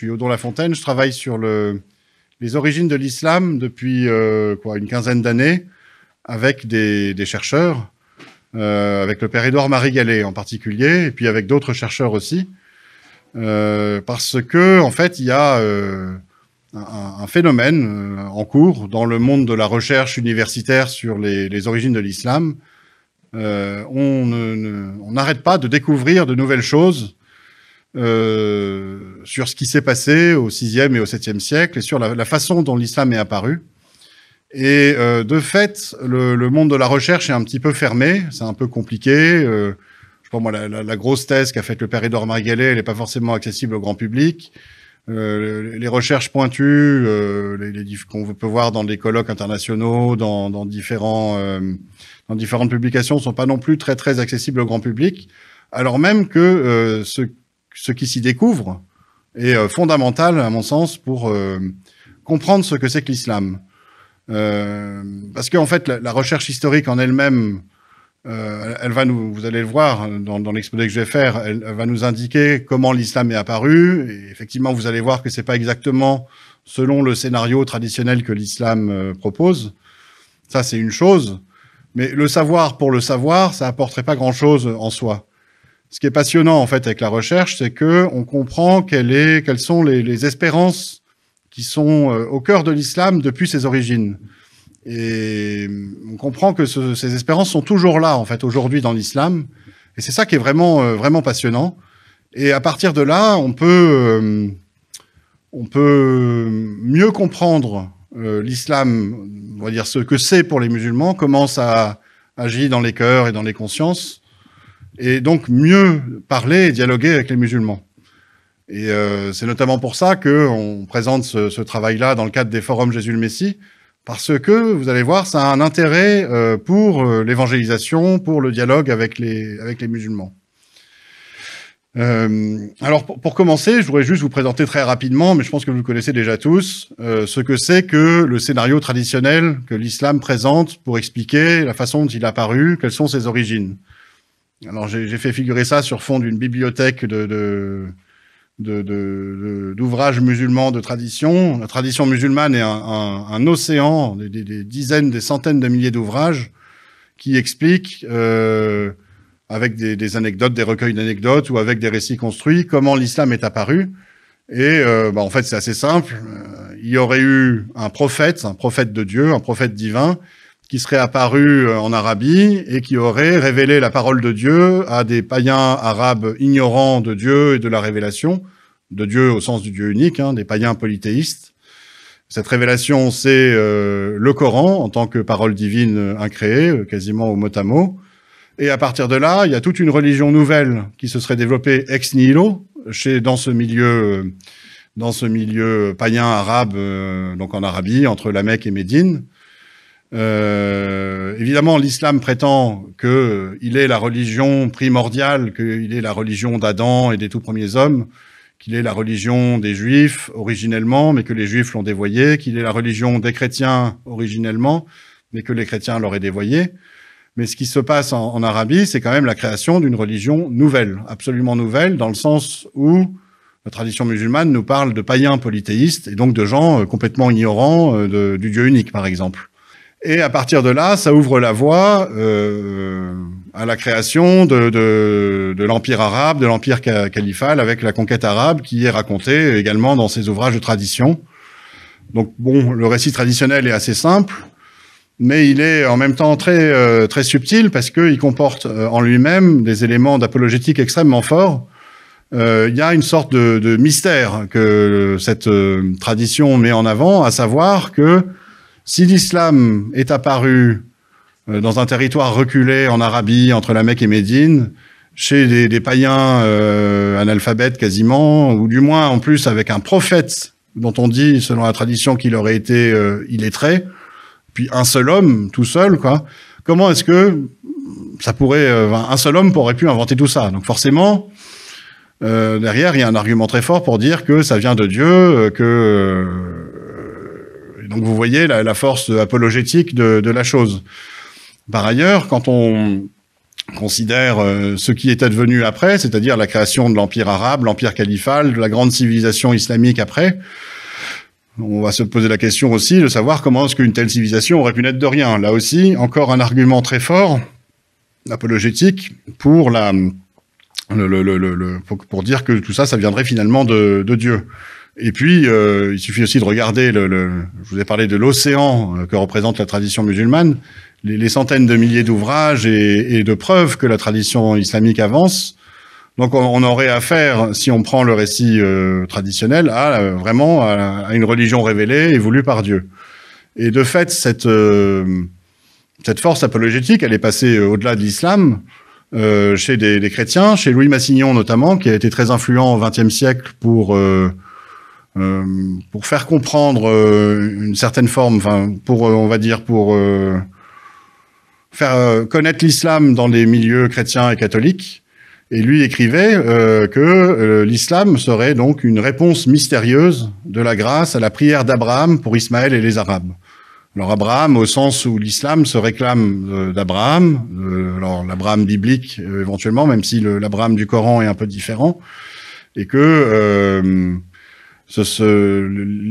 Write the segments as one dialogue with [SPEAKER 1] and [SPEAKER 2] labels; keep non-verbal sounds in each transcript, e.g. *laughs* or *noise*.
[SPEAKER 1] Je suis Odon Lafontaine, je travaille sur les origines de l'islam depuis euh, une quinzaine d'années avec des, chercheurs, euh, avec le père Édouard Marie Gallet en particulier, et puis avec d'autres chercheurs aussi, euh, parce que en fait il y a un, phénomène en cours dans le monde de la recherche universitaire sur les origines de l'islam. on n'arrête pas de découvrir de nouvelles choses euh, sur ce qui s'est passé au 6e et au 7e siècle et sur la, façon dont l'islam est apparu. Et euh, de fait, le, monde de la recherche est un petit peu fermé, c'est un peu compliqué. Euh, je pense moi, la, la, grosse thèse qu'a faite le père Edouard Margalet, elle n'est pas forcément accessible au grand public. les recherches pointues, les, qu'on peut voir dans des colloques internationaux, dans, dans différents, dans différentes publications, sont pas non plus très très accessibles au grand public. Alors même que ce ce qui s'y découvre est euh, fondamental, à mon sens, pour euh, comprendre ce que c'est que l'islam. Euh, parce qu'en fait, la, recherche historique en elle-même, elle va nous, vous allez le voir hein, dans, l'exposé que je vais faire, elle, va nous indiquer comment l'islam est apparu. Et effectivement, vous allez voir que c'est pas exactement selon le scénario traditionnel que l'islam propose. Ça, c'est une chose. Mais le savoir pour le savoir, ça apporterait pas grand chose en soi ce qui est passionnant en fait avec la recherche, c'est que on comprend quelles sont les, espérances qui sont euh, au cœur de l'islam depuis ses origines. Et on comprend que ces espérances sont toujours là en fait aujourd'hui dans l'islam. Et c'est ça qui est vraiment euh, vraiment passionnant. Et à partir de là, on peut euh, on peut mieux comprendre l'islam, on va dire ce que c'est pour les musulmans, comment ça agit dans les cœurs et dans les consciences et donc mieux parler et dialoguer avec les musulmans. Et euh, c'est notamment pour ça qu'on présente ce, ce travail-là dans le cadre des forums Jésus le Messie, parce que, vous allez voir, ça a un intérêt euh, pour euh, l'évangélisation, pour le dialogue avec les, avec les musulmans. Euh, alors pour, commencer, je voudrais juste vous présenter très rapidement, mais je pense que vous le connaissez déjà tous, euh, ce que c'est que le scénario traditionnel que l'islam présente pour expliquer la façon dont il a paru, quelles sont ses origines. Alors j'ai fait figurer ça sur fond d'une bibliothèque d'ouvrages musulmans de tradition. La tradition musulmane est un, océan, des, dizaines, des centaines de milliers d'ouvrages qui expliquent, euh, avec des, anecdotes, des recueils d'anecdotes ou avec des récits construits, comment l'islam est apparu. Et euh, bah, en fait, c'est assez simple. Euh, il y aurait eu un prophète, un prophète de Dieu, un prophète divin, qui serait apparu euh, en Arabie et qui aurait révélé la parole de Dieu à des païens arabes ignorants de Dieu et de la révélation, de Dieu au sens du Dieu unique, hein, des païens polythéistes. Cette révélation, c'est euh, le Coran en tant que parole divine incréée, euh, quasiment au mot à mot. Et à partir de là, il y a toute une religion nouvelle qui se serait développée ex nihilo chez dans ce milieu dans ce milieu païen arabe, donc en Arabie, entre la Mecque et Médine, euh, évidemment, l'islam prétend que euh, il est la religion primordiale, qu'il est la religion d'Adam et des tout premiers hommes, qu'il est la religion des Juifs originellement, mais que les Juifs l'ont dévoyé, qu'il est la religion des chrétiens originellement, mais que les chrétiens l'auraient dévoyé. Mais ce qui se passe en, Arabie, c'est quand même la création d'une religion nouvelle, absolument nouvelle, dans le sens où la tradition musulmane nous parle de païens polythéistes et donc de gens euh, complètement ignorants euh, du Dieu unique, par exemple. Et à partir de là, ça ouvre la voie euh, à la création de, de, de l'Empire arabe, de l'Empire califal, avec la conquête arabe qui est racontée également dans ses ouvrages de tradition. Donc bon, le récit traditionnel est assez simple, mais il est en même temps très, euh, très subtil parce qu'il comporte euh, en lui-même des éléments d'apologétique extrêmement forts. Euh, il y a une sorte de, de mystère que cette tradition met en avant, à savoir que si l'islam est apparu euh, dans un territoire reculé en Arabie, entre la Mecque et Médine, chez des, païens euh, analphabètes quasiment, ou du moins en plus avec un prophète dont on dit, selon la tradition, qu'il aurait été euh, illettré, puis un seul homme, tout seul, quoi. Comment est-ce que ça pourrait, euh, un seul homme pourrait pu inventer tout ça Donc forcément, euh, derrière, il y a un argument très fort pour dire que ça vient de Dieu, que donc vous voyez la, force apologétique de, la chose. Par ailleurs, quand on considère euh, ce qui est advenu après, c'est-à-dire la création de l'Empire arabe, l'Empire califal, de la grande civilisation islamique après, on va se poser la question aussi de savoir comment est-ce qu'une telle civilisation aurait pu naître de rien. Là aussi, encore un argument très fort, apologétique, pour la, le, le, le, pour, pour, dire que tout ça, ça viendrait finalement de Dieu. Et puis, euh, il suffit aussi de regarder, le, le je vous ai parlé de l'océan euh, que représente la tradition musulmane, les, centaines de milliers d'ouvrages et, de preuves que la tradition islamique avance. Donc on, aurait affaire, si on prend le récit euh, traditionnel, à euh, vraiment à, une religion révélée et voulue par Dieu. Et de fait, cette, cette force apologétique, elle est passée au-delà de l'islam. chez des, des, chrétiens, chez Louis Massignon notamment, qui a été très influent au XXe siècle pour euh, pour faire comprendre euh, une certaine forme, enfin, pour, euh, on va dire, pour faire connaître l'islam dans les milieux chrétiens et catholiques. Et lui écrivait que l'islam serait donc une réponse mystérieuse de la grâce à la prière d'Abraham pour Ismaël et les Arabes. Alors Abraham, au sens où l'islam se réclame d'Abraham, alors l'Abraham biblique éventuellement, même si l'Abraham du Coran est un peu différent, et que ce,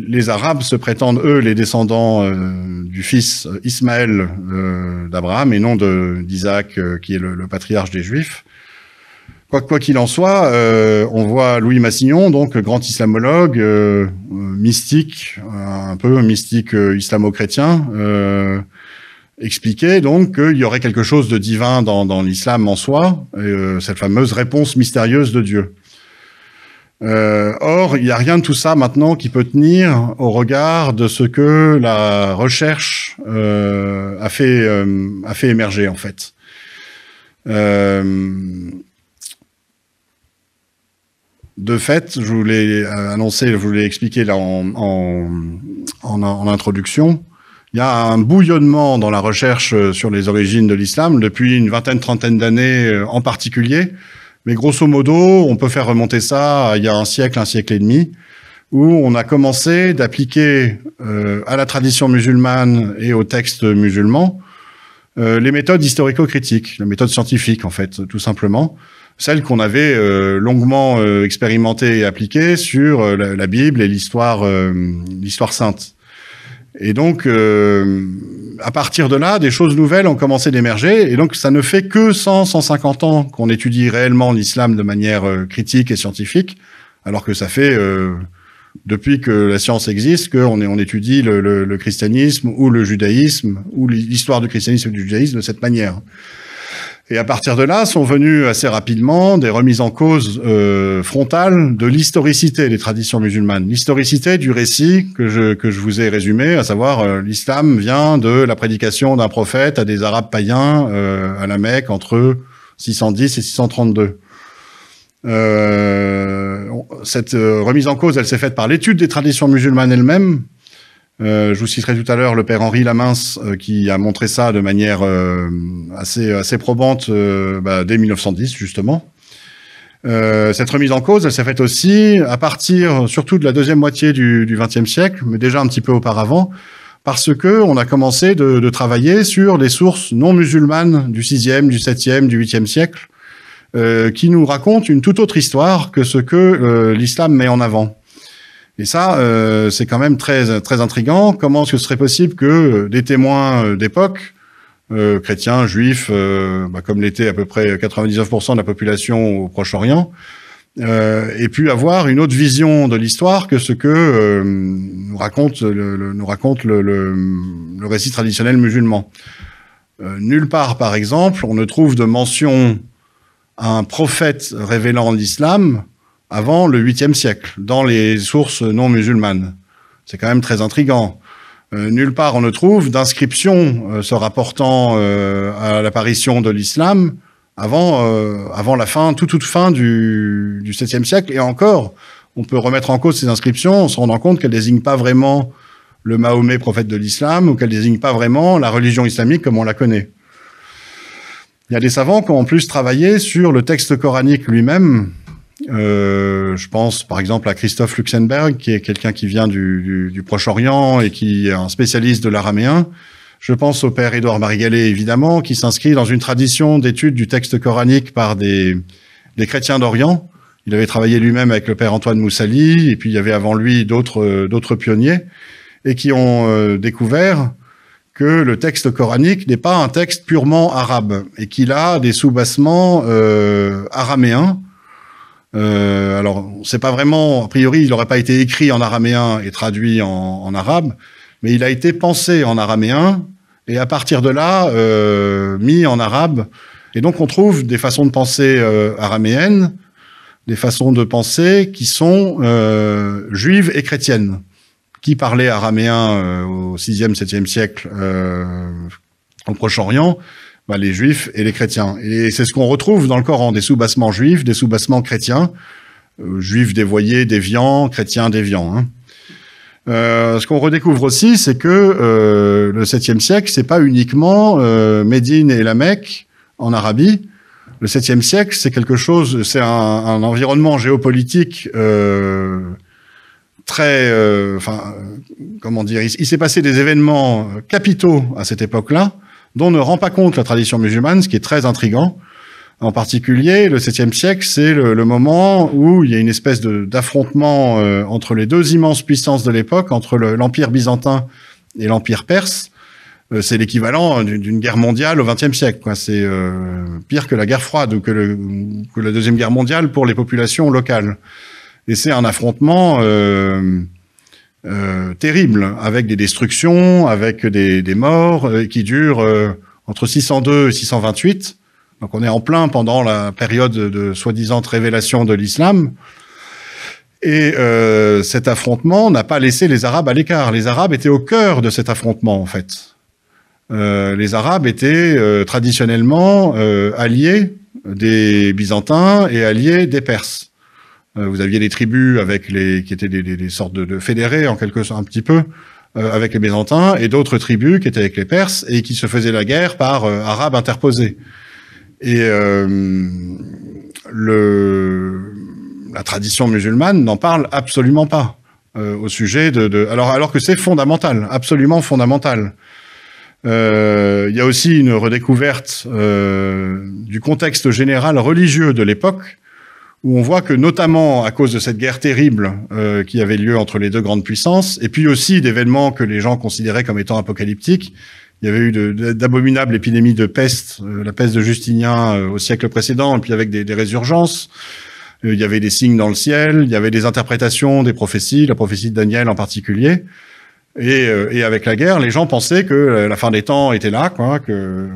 [SPEAKER 1] les Arabes se prétendent, eux, les descendants euh, du fils euh, Ismaël euh, d'Abraham et non d'Isaac, qui est le, patriarche des Juifs. Quoi qu'il en soit, on voit Louis Massignon, donc grand islamologue, mystique, un peu mystique islamo-chrétien, expliquer donc qu'il y aurait quelque chose de divin dans, dans l'islam en soi, cette fameuse réponse mystérieuse de Dieu. Euh, or, il n'y a rien de tout ça maintenant qui peut tenir au regard de ce que la recherche euh, euh, a fait émerger en fait. de fait, je voulais annoncer, je voulais expliquer là en introduction, il y a un bouillonnement dans la recherche sur les origines de l'islam depuis une vingtaine, trentaine d'années en particulier, mais grosso modo, on peut faire remonter ça il y a un siècle, un siècle et demi, où on a commencé d'appliquer euh, à la tradition musulmane et aux textes musulmans euh, les méthodes historico-critiques, les méthodes scientifiques en fait, tout simplement, celles qu'on avait euh, longuement expérimentées et appliquées sur la, la, Bible et l'histoire, l'histoire sainte. Et donc, euh, à partir de là, des choses nouvelles ont commencé d'émerger. Et donc, ça ne fait que 100, 150 ans qu'on étudie réellement l'islam de manière euh, critique et scientifique, alors que ça fait, euh, depuis que la science existe, qu'on on étudie le, le, christianisme ou le judaïsme, ou l'histoire du christianisme et du judaïsme de cette manière. Et à partir de là, sont venues assez rapidement des remises en cause euh, frontales de l'historicité des traditions musulmanes, l'historicité du récit que je, que je vous ai résumé, à savoir euh, l'islam vient de la prédication d'un prophète à des Arabes païens euh, à la Mecque entre 610 et 632. Euh, cette remise en cause, elle s'est faite par l'étude des traditions musulmanes elles-mêmes, euh, je vous citerai tout à l'heure le père Henri Lamins euh, qui a montré ça de manière euh, assez, assez probante bah, dès 1910 justement. cette remise en cause, elle s'est faite aussi à partir surtout de la deuxième moitié du XXe siècle, mais déjà un petit peu auparavant, parce que on a commencé de, de travailler sur les sources non musulmanes du VIe, du VIIe, du VIIIe siècle, qui nous racontent une toute autre histoire que ce que l'islam met en avant. Et ça, euh, c'est quand même très très intrigant. Comment est-ce que ce serait possible que euh, des témoins euh, d'époque, chrétiens, juifs, bah, comme l'était à peu près 99% de la population au Proche-Orient, aient pu avoir une autre vision de l'histoire que ce que nous raconte le, nous raconte le, récit traditionnel musulman. nulle part, par exemple, on ne trouve de mention à un prophète révélant l'islam avant le 8e siècle, dans les sources non musulmanes. C'est quand même très intrigant. Euh, nulle part on ne trouve d'inscription euh, se rapportant euh, à l'apparition de l'islam avant, avant la fin, toute, toute fin du, du 7e siècle. Et encore, on peut remettre en cause ces inscriptions en se rendant compte qu'elles désignent pas vraiment le Mahomet prophète de l'islam ou qu'elles désignent pas vraiment la religion islamique comme on la connaît. Il y a des savants qui ont en plus travaillé sur le texte coranique lui-même euh, je pense par exemple à Christophe Luxenberg qui est quelqu'un qui vient du, du, Proche-Orient et qui est un spécialiste de l'araméen. Je pense au père Édouard Marigalet, évidemment, qui s'inscrit dans une tradition d'étude du texte coranique par des, des chrétiens d'Orient. Il avait travaillé lui-même avec le père Antoine Moussali, et puis il y avait avant lui d'autres pionniers, et qui ont euh, découvert que le texte coranique n'est pas un texte purement arabe, et qu'il a des soubassements euh, araméens, euh, alors, c'est pas vraiment, a priori, il n'aurait pas été écrit en araméen et traduit en, arabe, mais il a été pensé en araméen et à partir de là euh, mis en arabe. Et donc, on trouve des façons de penser euh, araméennes, des façons de penser qui sont euh, juives et chrétiennes. Qui parlaient araméen au 6e, 7e siècle en Proche-Orient bah, les juifs et les chrétiens. Et c'est ce qu'on retrouve dans le Coran, des soubassements juifs, des soubassements chrétiens, euh, juifs dévoyés, déviants, chrétiens déviants. Hein. Euh, ce qu'on redécouvre aussi, c'est que euh, le 7e siècle, c'est pas uniquement Médine et la Mecque en Arabie. Le 7e siècle, c'est quelque chose, c'est un, environnement géopolitique très, enfin, comment dire, il s'est passé des événements capitaux à cette époque-là, dont ne rend pas compte la tradition musulmane, ce qui est très intrigant. En particulier, le 7e siècle, c'est le, moment où il y a une espèce d'affrontement euh, entre les deux immenses puissances de l'époque, entre l'Empire byzantin et l'Empire perse. Euh, c'est l'équivalent d'une guerre mondiale au 20e siècle. C'est euh, pire que la guerre froide ou que, le, que, la Deuxième Guerre mondiale pour les populations locales. Et c'est un affrontement... Euh, terrible, avec des destructions, avec des, morts euh, qui durent euh, entre 602 et 628. Donc on est en plein pendant la période de soi-disant révélation de l'islam. Et cet affrontement n'a pas laissé les Arabes à l'écart. Les Arabes étaient au cœur de cet affrontement, en fait. les Arabes étaient traditionnellement alliés des Byzantins et alliés des Perses. Euh, vous aviez des tribus avec les qui étaient des, sortes de, fédérés en quelque sorte un petit peu euh, avec les Byzantins et d'autres tribus qui étaient avec les Perses et qui se faisaient la guerre par euh, Arabes interposés. Et le la tradition musulmane n'en parle absolument pas au sujet de, de, alors alors que c'est fondamental, absolument fondamental. Il y a aussi une redécouverte du contexte général religieux de l'époque où on voit que notamment à cause de cette guerre terrible euh, qui avait lieu entre les deux grandes puissances, et puis aussi d'événements que les gens considéraient comme étant apocalyptiques, il y avait eu d'abominables épidémies de peste, euh, la peste de Justinien euh, au siècle précédent, et puis avec des, résurgences, il y avait des signes dans le ciel, il y avait des interprétations des prophéties, la prophétie de Daniel en particulier. Et, avec la guerre, les gens pensaient que la fin des temps était là, quoi, que,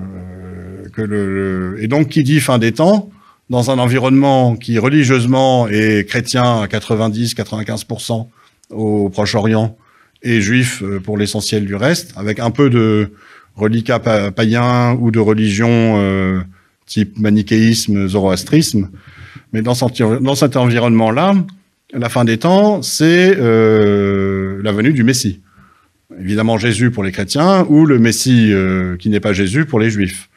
[SPEAKER 1] que et donc qui dit fin des temps dans un environnement qui religieusement est chrétien à 90-95% au Proche-Orient et juif euh, pour l'essentiel du reste, avec un peu de reliquats païens ou de religions euh, type manichéisme, zoroastrisme. Mais dans, cet, dans cet environnement-là, la fin des temps, c'est euh, la venue du Messie. Évidemment Jésus pour les chrétiens ou le Messie qui n'est pas Jésus pour les juifs.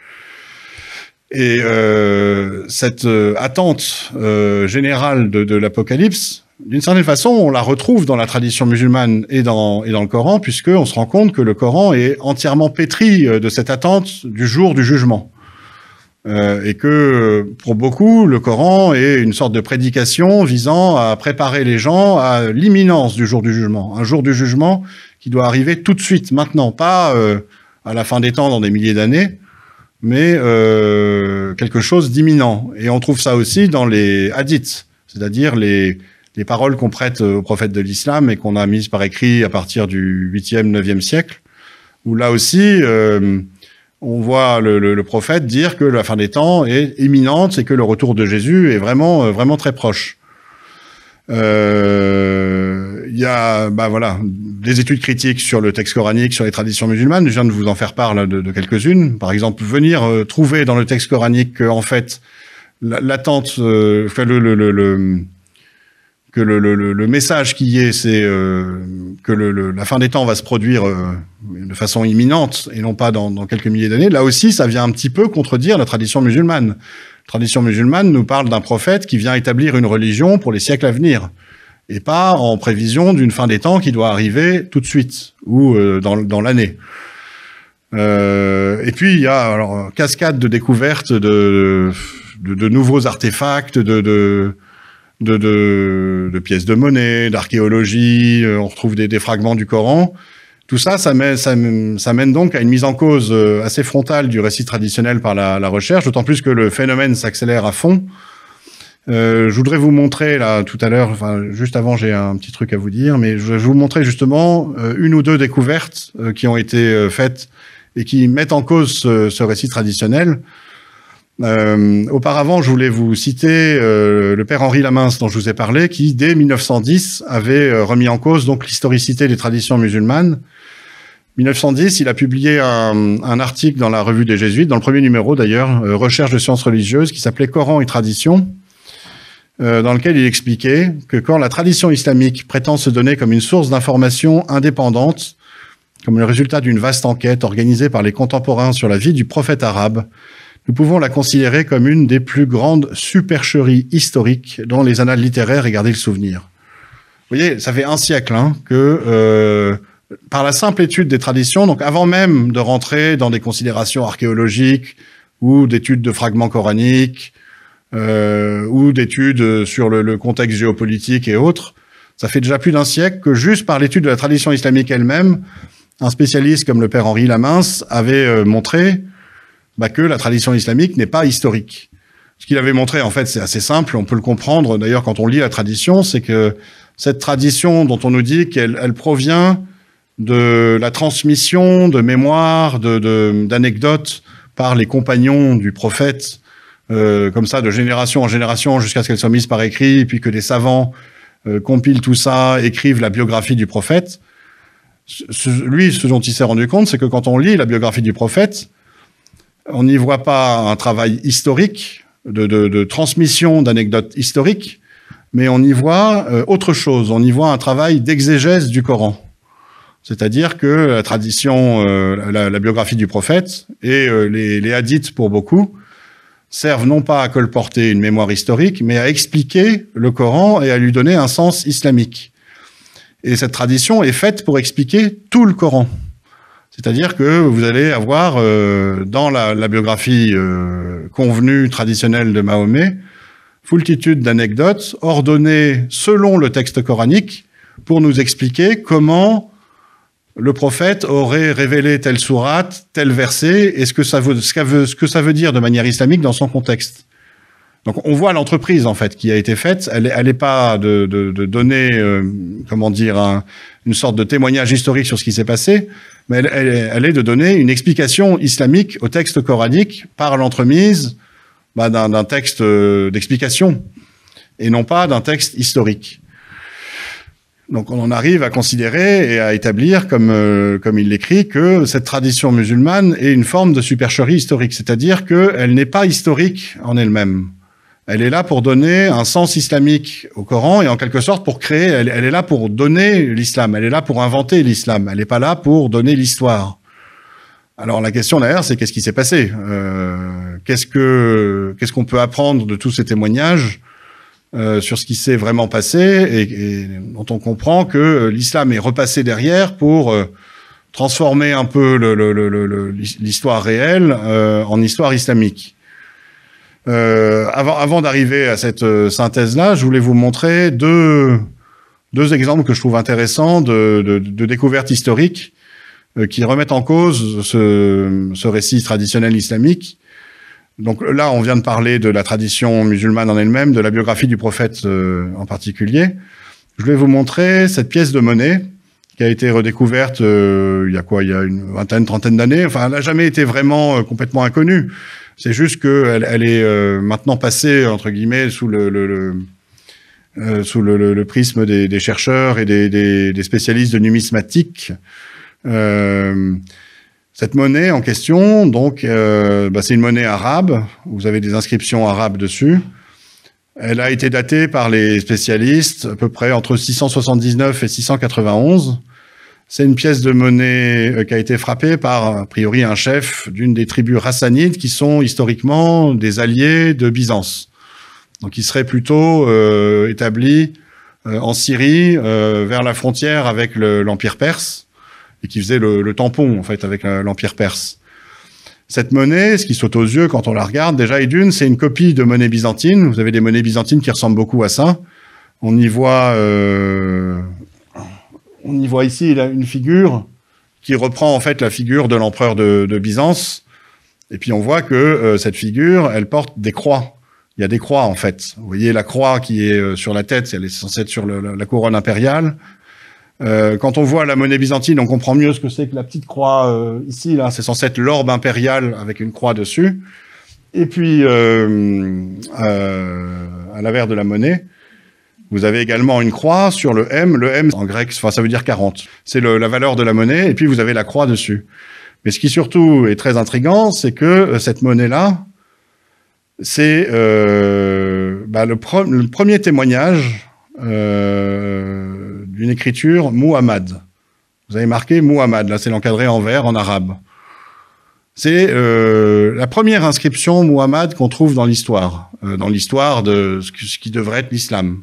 [SPEAKER 1] Et euh, cette euh, attente euh, générale de, l'apocalypse, d'une certaine façon, on la retrouve dans la tradition musulmane et dans, et dans le Coran, puisqu'on on se rend compte que le Coran est entièrement pétri de cette attente du jour du jugement. et que pour beaucoup, le Coran est une sorte de prédication visant à préparer les gens à l'imminence du jour du jugement, un jour du jugement qui doit arriver tout de suite, maintenant, pas à la fin des temps dans des milliers d'années, mais euh, quelque chose d'imminent. Et on trouve ça aussi dans les hadiths, c'est-à-dire les, les paroles qu'on prête au prophètes de l'islam et qu'on a mises par écrit à partir du 8e, 9e siècle, où là aussi, euh, on voit le, prophète dire que la fin des temps est imminente et que le retour de Jésus est vraiment, euh, vraiment très proche. Euh, il y a, bah voilà, des études critiques sur le texte coranique, sur les traditions musulmanes. Je viens de vous en faire part de, quelques-unes. Par exemple, venir euh, trouver dans le texte coranique en fait l'attente, enfin euh, le, le, le que le, le, le, message qui y est, c'est que la fin des temps va se produire de façon imminente et non pas dans, dans quelques milliers d'années. Là aussi, ça vient un petit peu contredire la tradition musulmane tradition musulmane nous parle d'un prophète qui vient établir une religion pour les siècles à venir et pas en prévision d'une fin des temps qui doit arriver tout de suite ou euh, dans, l'année. Euh, et puis il y a alors euh, cascade de découvertes de, de, nouveaux artefacts, de, de, de, pièces de monnaie, d'archéologie, on retrouve des, des, fragments du Coran. Tout ça, ça mène, donc à une mise en cause euh, assez frontale du récit traditionnel par la, recherche, d'autant plus que le phénomène s'accélère à fond. Euh, je voudrais vous montrer là tout à l'heure, enfin juste avant, j'ai un petit truc à vous dire, mais je vais vous montrer justement euh, une ou deux découvertes qui ont été faites et qui mettent en cause ce, récit traditionnel. auparavant, je voulais vous citer le père Henri Lamins dont je vous ai parlé, qui dès 1910 avait remis en cause donc l'historicité des traditions musulmanes 1910, il a publié un, article dans la revue des Jésuites, dans le premier numéro d'ailleurs, euh, Recherche de sciences religieuses, qui s'appelait Coran et tradition, euh, dans lequel il expliquait que quand la tradition islamique prétend se donner comme une source d'information indépendante, comme le résultat d'une vaste enquête organisée par les contemporains sur la vie du prophète arabe, nous pouvons la considérer comme une des plus grandes supercheries historiques dont les annales littéraires et garder le souvenir. Vous voyez, ça fait un siècle hein, que... Euh, par la simple étude des traditions, donc avant même de rentrer dans des considérations archéologiques ou d'études de fragments coraniques euh, ou d'études sur le, contexte géopolitique et autres, ça fait déjà plus d'un siècle que juste par l'étude de la tradition islamique elle-même, un spécialiste comme le père Henri Lamins avait euh, montré bah, que la tradition islamique n'est pas historique. Ce qu'il avait montré, en fait, c'est assez simple, on peut le comprendre. D'ailleurs, quand on lit la tradition, c'est que cette tradition dont on nous dit qu'elle elle provient de la transmission de mémoires, d'anecdotes par les compagnons du prophète, euh, comme ça, de génération en génération, jusqu'à ce qu'elles soient mises par écrit, puis que des savants euh, compilent tout ça, écrivent la biographie du prophète. lui, ce dont il s'est rendu compte, c'est que quand on lit la biographie du prophète, on n'y voit pas un travail historique, de, de, transmission d'anecdotes historiques, mais on y voit euh, autre chose, on y voit un travail d'exégèse du Coran c'est-à-dire que la tradition, euh, la, biographie du prophète et euh, les, hadiths pour beaucoup servent non pas à colporter une mémoire historique, mais à expliquer le Coran et à lui donner un sens islamique. Et cette tradition est faite pour expliquer tout le Coran. C'est-à-dire que vous allez avoir euh, dans la, la biographie convenue traditionnelle de Mahomet, foultitude d'anecdotes ordonnées selon le texte coranique pour nous expliquer comment le prophète aurait révélé telle sourate, tel verset, et ce que ça veut, ce, que ça veut dire de manière islamique dans son contexte. Donc on voit l'entreprise en fait qui a été faite. Elle n'est elle pas de, donner euh, comment dire une sorte de témoignage historique sur ce qui s'est passé, mais elle, est de donner une explication islamique au texte coranique par l'entremise bah, d'un texte euh, d'explication et non pas d'un texte historique. Donc on en arrive à considérer et à établir, comme, euh, comme il l'écrit, que cette tradition musulmane est une forme de supercherie historique, c'est-à-dire qu'elle n'est pas historique en elle-même. Elle est là pour donner un sens islamique au Coran et en quelque sorte pour créer, elle, est là pour donner l'islam, elle est là pour inventer l'islam, elle n'est pas là pour donner l'histoire. Alors la question d'ailleurs, c'est qu'est-ce qui s'est passé euh, Qu'est-ce que qu'est-ce qu'on peut apprendre de tous ces témoignages euh, sur ce qui s'est vraiment passé et, dont on comprend que euh, l'islam est repassé derrière pour euh, transformer un peu l'histoire réelle en histoire islamique. avant d'arriver à cette synthèse-là, je voulais vous montrer deux, deux exemples que je trouve intéressants de, de, de découvertes historiques qui remettent en cause ce récit traditionnel islamique donc là, on vient de parler de la tradition musulmane en elle-même, de la biographie du prophète euh, en particulier. Je vais vous montrer cette pièce de monnaie qui a été redécouverte euh, il y a quoi Il y a une vingtaine, trentaine d'années. Enfin, elle n'a jamais été vraiment euh, complètement inconnue. C'est juste qu'elle elle est maintenant passée, entre guillemets, sous le... le, sous le, prisme des, des chercheurs et des, des, des, spécialistes de numismatique. Euh, cette monnaie en question, donc, euh, bah, c'est une monnaie arabe. Vous avez des inscriptions arabes dessus. Elle a été datée par les spécialistes à peu près entre 679 et 691. C'est une pièce de monnaie euh, qui a été frappée par, a priori, un chef d'une des tribus rassanides qui sont historiquement des alliés de Byzance. Donc, il serait plutôt euh, établi en Syrie, vers la frontière avec l'Empire perse qui faisait le, tampon en fait avec euh, l'empire perse. Cette monnaie, ce qui saute aux yeux quand on la regarde, déjà et d'une, c'est une copie de monnaie byzantine. Vous avez des monnaies byzantines qui ressemblent beaucoup à ça. On y voit, euh, on y voit ici a une figure qui reprend en fait la figure de l'empereur de, Byzance. Et puis on voit que euh, cette figure, elle porte des croix. Il y a des croix en fait. Vous voyez la croix qui est sur la tête, elle est censée être sur la couronne impériale. Euh, quand on voit la monnaie byzantine, on comprend mieux ce que c'est que la petite croix euh, ici. Là, c'est censé être l'orbe impériale avec une croix dessus. Et puis, euh, à l'avers de la monnaie, vous avez également une croix sur le M. Le M, en grec, ça veut dire 40. C'est la valeur de la monnaie, et puis vous avez la croix dessus. Mais ce qui surtout est très intrigant, c'est que cette monnaie-là, c'est euh, bah, le, le, premier témoignage euh, d'une écriture Muhammad. Vous avez marqué Muhammad, là c'est l'encadré en vert en arabe. C'est euh, la première inscription Muhammad qu'on trouve dans l'histoire, euh, dans l'histoire de ce, qui devrait être l'islam.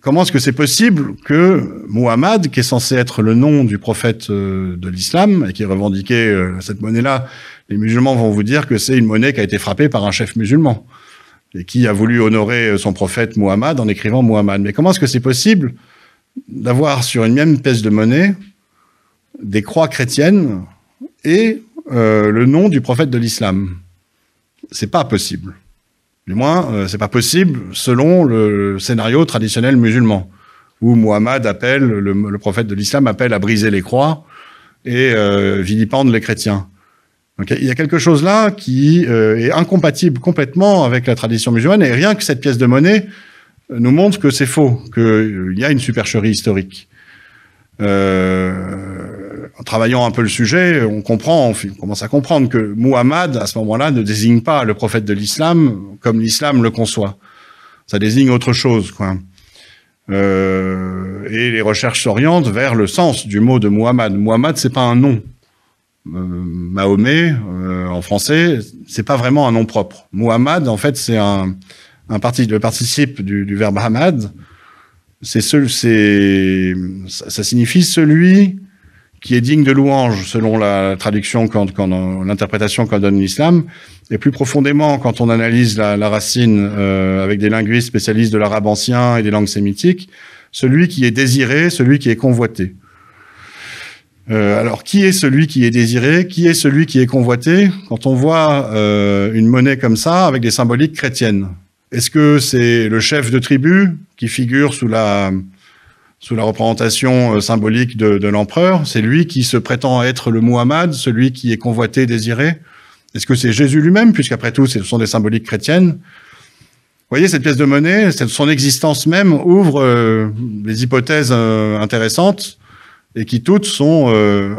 [SPEAKER 1] Comment est-ce que c'est possible que Muhammad, qui est censé être le nom du prophète euh, de l'islam et qui revendiquait revendiqué cette monnaie-là, les musulmans vont vous dire que c'est une monnaie qui a été frappée par un chef musulman et qui a voulu honorer son prophète Muhammad en écrivant Muhammad. Mais comment est-ce que c'est possible d'avoir sur une même pièce de monnaie des croix chrétiennes et euh, le nom du prophète de l'islam. C'est pas possible. Du moins, euh, c'est pas possible selon le scénario traditionnel musulman, où Muhammad appelle, le, prophète de l'islam appelle à briser les croix et euh, vilipendre les chrétiens. il y a quelque chose là qui est incompatible complètement avec la tradition musulmane, et rien que cette pièce de monnaie, nous montre que c'est faux, qu'il euh, y a une supercherie historique. Euh, en travaillant un peu le sujet, on comprend, on commence à comprendre que Muhammad, à ce moment-là, ne désigne pas le prophète de l'islam comme l'islam le conçoit. Ça désigne autre chose, quoi. Euh, et les recherches s'orientent vers le sens du mot de Muhammad. Muhammad, c'est pas un nom. Mahomet, en français, c'est pas vraiment un nom propre. Muhammad, en fait, c'est un, un parti, le participe du, verbe hamad, c'est ça signifie celui qui est digne de louange selon la traduction quand, euh, l'interprétation qu'en donne l'islam et plus profondément quand on analyse la, racine euh, avec des linguistes spécialistes de l'arabe ancien et des langues sémitiques celui qui est désiré celui qui est convoité euh, alors qui est celui qui est désiré qui est celui qui est convoité quand on voit une monnaie comme ça avec des symboliques chrétiennes est-ce que c'est le chef de tribu qui figure sous la, sous la représentation euh, symbolique de, l'empereur C'est lui qui se prétend être le Muhammad, celui qui est convoité, désiré Est-ce que c'est Jésus lui-même, puisqu'après tout, ce sont des symboliques chrétiennes vous voyez, cette pièce de monnaie, son existence même ouvre euh, des hypothèses euh, intéressantes et qui toutes sont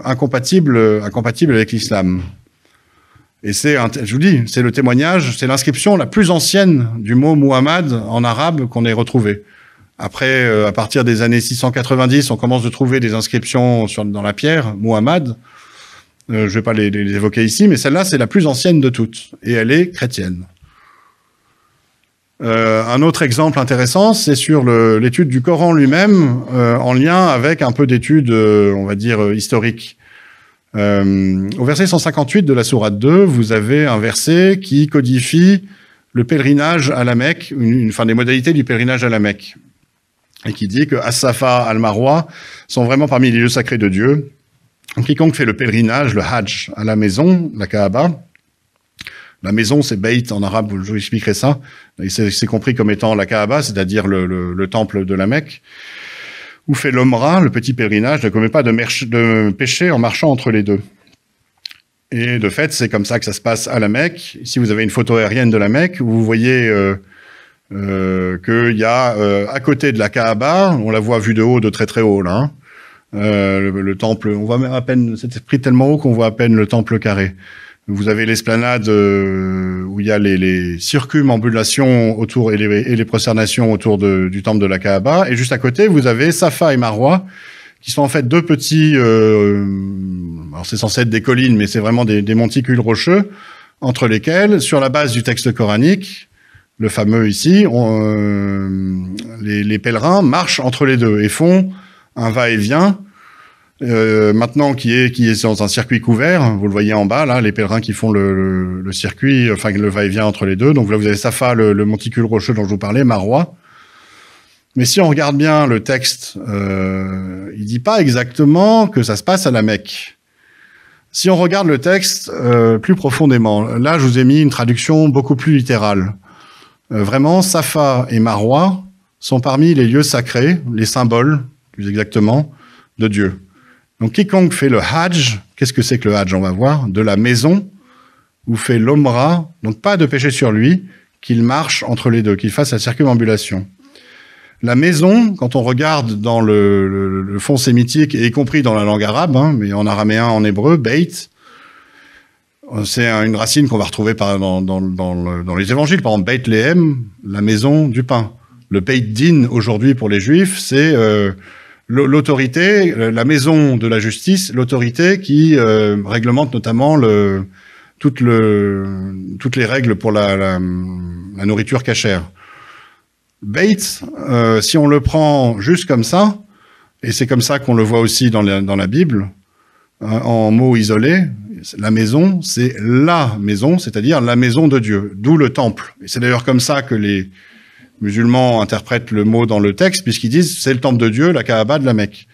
[SPEAKER 1] incompatibles avec l'islam. Et c'est, je vous dis, c'est le témoignage, c'est l'inscription la plus ancienne du mot Muhammad en arabe qu'on ait retrouvé. Après, euh, à partir des années 690, on commence de trouver des inscriptions dans la pierre, Muhammad. Euh, je ne vais pas les, évoquer ici, mais celle-là, c'est la plus ancienne de toutes, et elle est chrétienne. Euh, un autre exemple intéressant, c'est sur l'étude du Coran lui-même, en lien avec un peu d'études, on va dire, historiques. Euh, au verset 158 de la Sourate 2, vous avez un verset qui codifie le pèlerinage à la Mecque, une, enfin des modalités du pèlerinage à la Mecque, et qui dit que As-Safa, Al-Marwa sont vraiment parmi les lieux sacrés de Dieu. Quiconque fait le pèlerinage, le Hajj, à la maison, la Kaaba, la maison, c'est Beit en arabe, je vous expliquerai ça. C'est compris comme étant la Kaaba, c'est-à-dire le, temple de la Mecque. Où fait l'omra, le petit pèlerinage ne commet pas de, péché en marchant entre les deux. Et de fait, c'est comme ça que ça se passe à la Mecque. Si vous avez une photo aérienne de la Mecque, vous voyez euh, euh, qu'il y a euh, à côté de la Kaaba, on la voit vue de haut, de très très haut là. Hein, le, temple, on voit même à peine, cet esprit tellement haut qu'on voit à peine le temple carré. Vous avez l'esplanade euh, où il y a les, les circumambulations autour et les, et prosternations autour du temple de la Kaaba. Et juste à côté, vous avez Safa et Marwa, qui sont en fait deux petits... Euh, alors c'est censé être des collines, mais c'est vraiment des, des, monticules rocheux, entre lesquels, sur la base du texte coranique, le fameux ici, euh, les, les, pèlerins marchent entre les deux et font un va-et-vient euh, maintenant, qui est qui est dans un circuit couvert, hein, vous le voyez en bas là, les pèlerins qui font le, le, circuit, enfin le va-et-vient entre les deux. Donc là, vous avez Safa, le, monticule rocheux dont je vous parlais, Marois. Mais si on regarde bien le texte, euh, il dit pas exactement que ça se passe à la Mecque. Si on regarde le texte euh, plus profondément, là, je vous ai mis une traduction beaucoup plus littérale. Euh, vraiment, Safa et Marois sont parmi les lieux sacrés, les symboles, plus exactement, de Dieu. Donc quiconque fait le Hajj, qu'est-ce que c'est que le Hajj On va voir, de la maison, ou fait l'Omra, donc pas de péché sur lui, qu'il marche entre les deux, qu'il fasse la circumambulation. La maison, quand on regarde dans le, fond sémitique, et y compris dans la langue arabe, hein, mais en araméen, en hébreu, beit, c'est une racine qu'on va retrouver par, dans, les évangiles, par exemple, Beit Lehem, la maison du pain. Le Beit Din, aujourd'hui, pour les juifs, c'est euh, l'autorité, euh, la maison de la justice, l'autorité qui euh, réglemente notamment le, toute le, toutes les règles pour la, la, nourriture cachère. Bates, euh, si on le prend juste comme ça, et c'est comme ça qu'on le voit aussi dans la, dans la Bible, hein, en mots isolés, la maison, c'est la maison, c'est-à-dire la maison de Dieu, d'où le temple. Et c'est d'ailleurs comme ça que les, musulmans interprètent le mot dans le texte, puisqu'ils disent c'est le temple de Dieu, la Kaaba de la Mecque.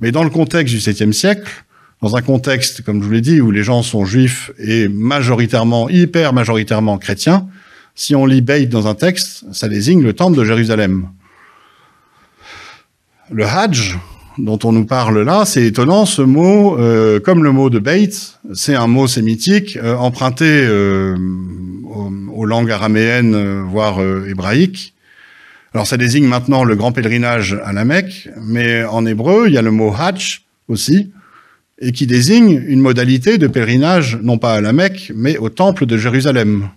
[SPEAKER 1] Mais dans le contexte du 7e siècle, dans un contexte, comme je vous l'ai dit, où les gens sont juifs et majoritairement, hyper majoritairement chrétiens, si on lit Beit dans un texte, ça désigne le temple de Jérusalem. Le Hajj, dont on nous parle là, c'est étonnant, ce mot, euh, comme le mot de Beit, c'est un mot sémitique euh, emprunté euh, aux, langues araméennes, voire hébraïques, alors ça désigne maintenant le grand pèlerinage à la Mecque, mais en hébreu, il y a le mot hajj aussi, et qui désigne une modalité de pèlerinage non pas à la Mecque, mais au temple de Jérusalem.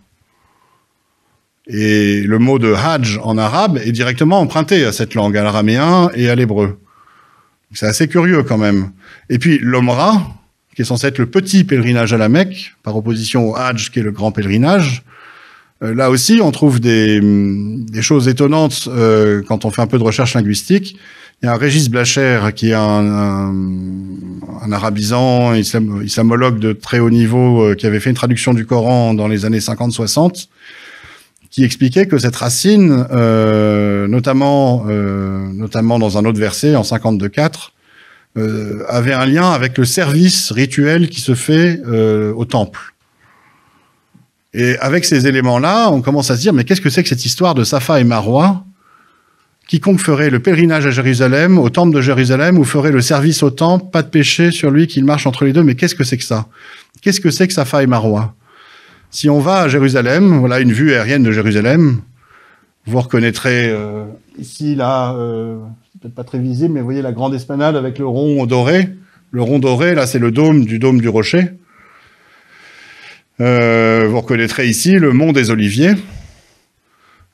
[SPEAKER 1] Et le mot de hajj en arabe est directement emprunté à cette langue, à l'araméen et à l'hébreu. C'est assez curieux quand même. Et puis l'omra, qui est censé être le petit pèlerinage à la Mecque, par opposition au hajj qui est le grand pèlerinage, euh, là aussi, on trouve des, mm, choses étonnantes euh, quand on fait un peu de recherche linguistique. Il y a un Régis Blacher qui est un, un, un arabisant, islamologue de très haut niveau, euh, qui avait fait une traduction du Coran dans les années 50-60, qui expliquait que cette racine, notamment, notamment dans un autre verset, en 52-4, avait un lien avec le service rituel qui se fait au temple. Et avec ces éléments-là, on commence à se dire, mais qu'est-ce que c'est que cette histoire de Safa et Marwa Quiconque ferait le pèlerinage à Jérusalem, au temple de Jérusalem, ou ferait le service au temple, pas de péché sur lui qu'il marche entre les deux, mais qu'est-ce que c'est que ça Qu'est-ce que c'est que Safa et Marwa Si on va à Jérusalem, voilà une vue aérienne de Jérusalem, vous reconnaîtrez euh, ici, là, euh, peut-être pas très visible, mais vous voyez la grande esplanade avec le rond doré. Le rond doré, là, c'est le dôme du dôme du rocher. Euh, vous reconnaîtrez ici le mont des Oliviers.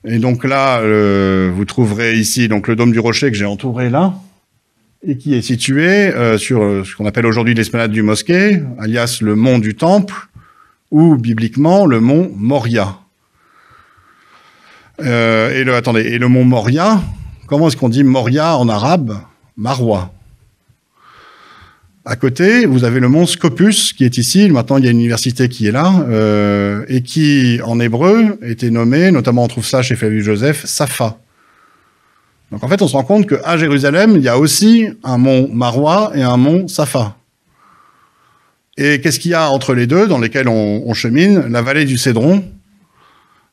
[SPEAKER 1] Et donc là, euh, vous trouverez ici donc le dôme du rocher que j'ai entouré là et qui est situé euh, sur ce qu'on appelle aujourd'hui l'esplanade du mosquée, alias le mont du temple ou bibliquement le mont Moria. et le attendez, et le mont Moria, comment est-ce qu'on dit Moria en arabe Marwa. À côté, vous avez le mont Scopus qui est ici. Maintenant, il y a une université qui est là euh, et qui, en hébreu, était nommé, notamment on trouve ça chez Flavius Joseph, Safa. Donc en fait, on se rend compte qu'à Jérusalem, il y a aussi un mont Marois et un mont Safa. Et qu'est-ce qu'il y a entre les deux dans lesquels on, chemine La vallée du Cédron,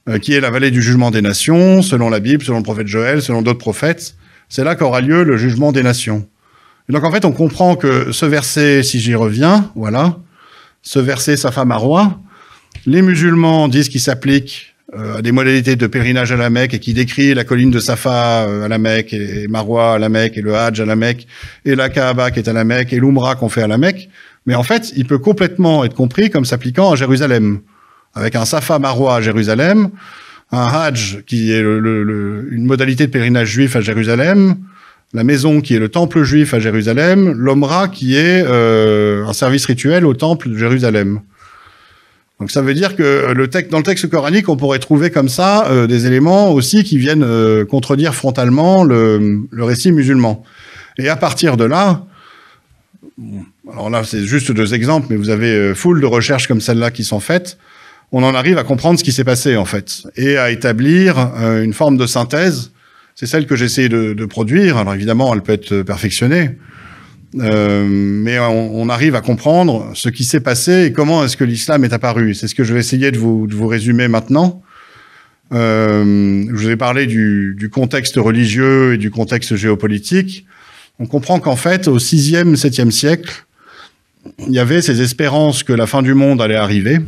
[SPEAKER 1] euh, qui est la vallée du jugement des nations, selon la Bible, selon le prophète Joël, selon d'autres prophètes. C'est là qu'aura lieu le jugement des nations donc en fait, on comprend que ce verset, si j'y reviens, voilà, ce verset, Safa Marwa, les musulmans disent qu'il s'applique euh, à des modalités de pèlerinage à la Mecque et qui décrit la colline de Safa euh, à la Mecque et, Marwa à la Mecque et le Hajj à la Mecque et la Kaaba qui est à la Mecque et l'Umra qu'on fait à la Mecque. Mais en fait, il peut complètement être compris comme s'appliquant à Jérusalem, avec un Safa Marwa à Jérusalem, un Hajj qui est une modalité de pèlerinage juif à Jérusalem, la maison qui est le temple juif à Jérusalem, l'omra qui est euh, un service rituel au temple de Jérusalem. Donc ça veut dire que le texte, dans le texte coranique, on pourrait trouver comme ça euh, des éléments aussi qui viennent euh, contredire frontalement le, le, récit musulman. Et à partir de là, alors là c'est juste deux exemples, mais vous avez foule de recherches comme celle-là qui sont faites, on en arrive à comprendre ce qui s'est passé en fait, et à établir une forme de synthèse c'est celle que j'essaie de, produire. Alors évidemment, elle peut être perfectionnée, euh, mais on, arrive à comprendre ce qui s'est passé et comment est-ce que l'islam est apparu. C'est ce que je vais essayer de vous, résumer maintenant. Euh, je vous ai parlé du, contexte religieux et du contexte géopolitique. On comprend qu'en fait, au 6e, 7e siècle, il y avait ces espérances que la fin du monde allait arriver,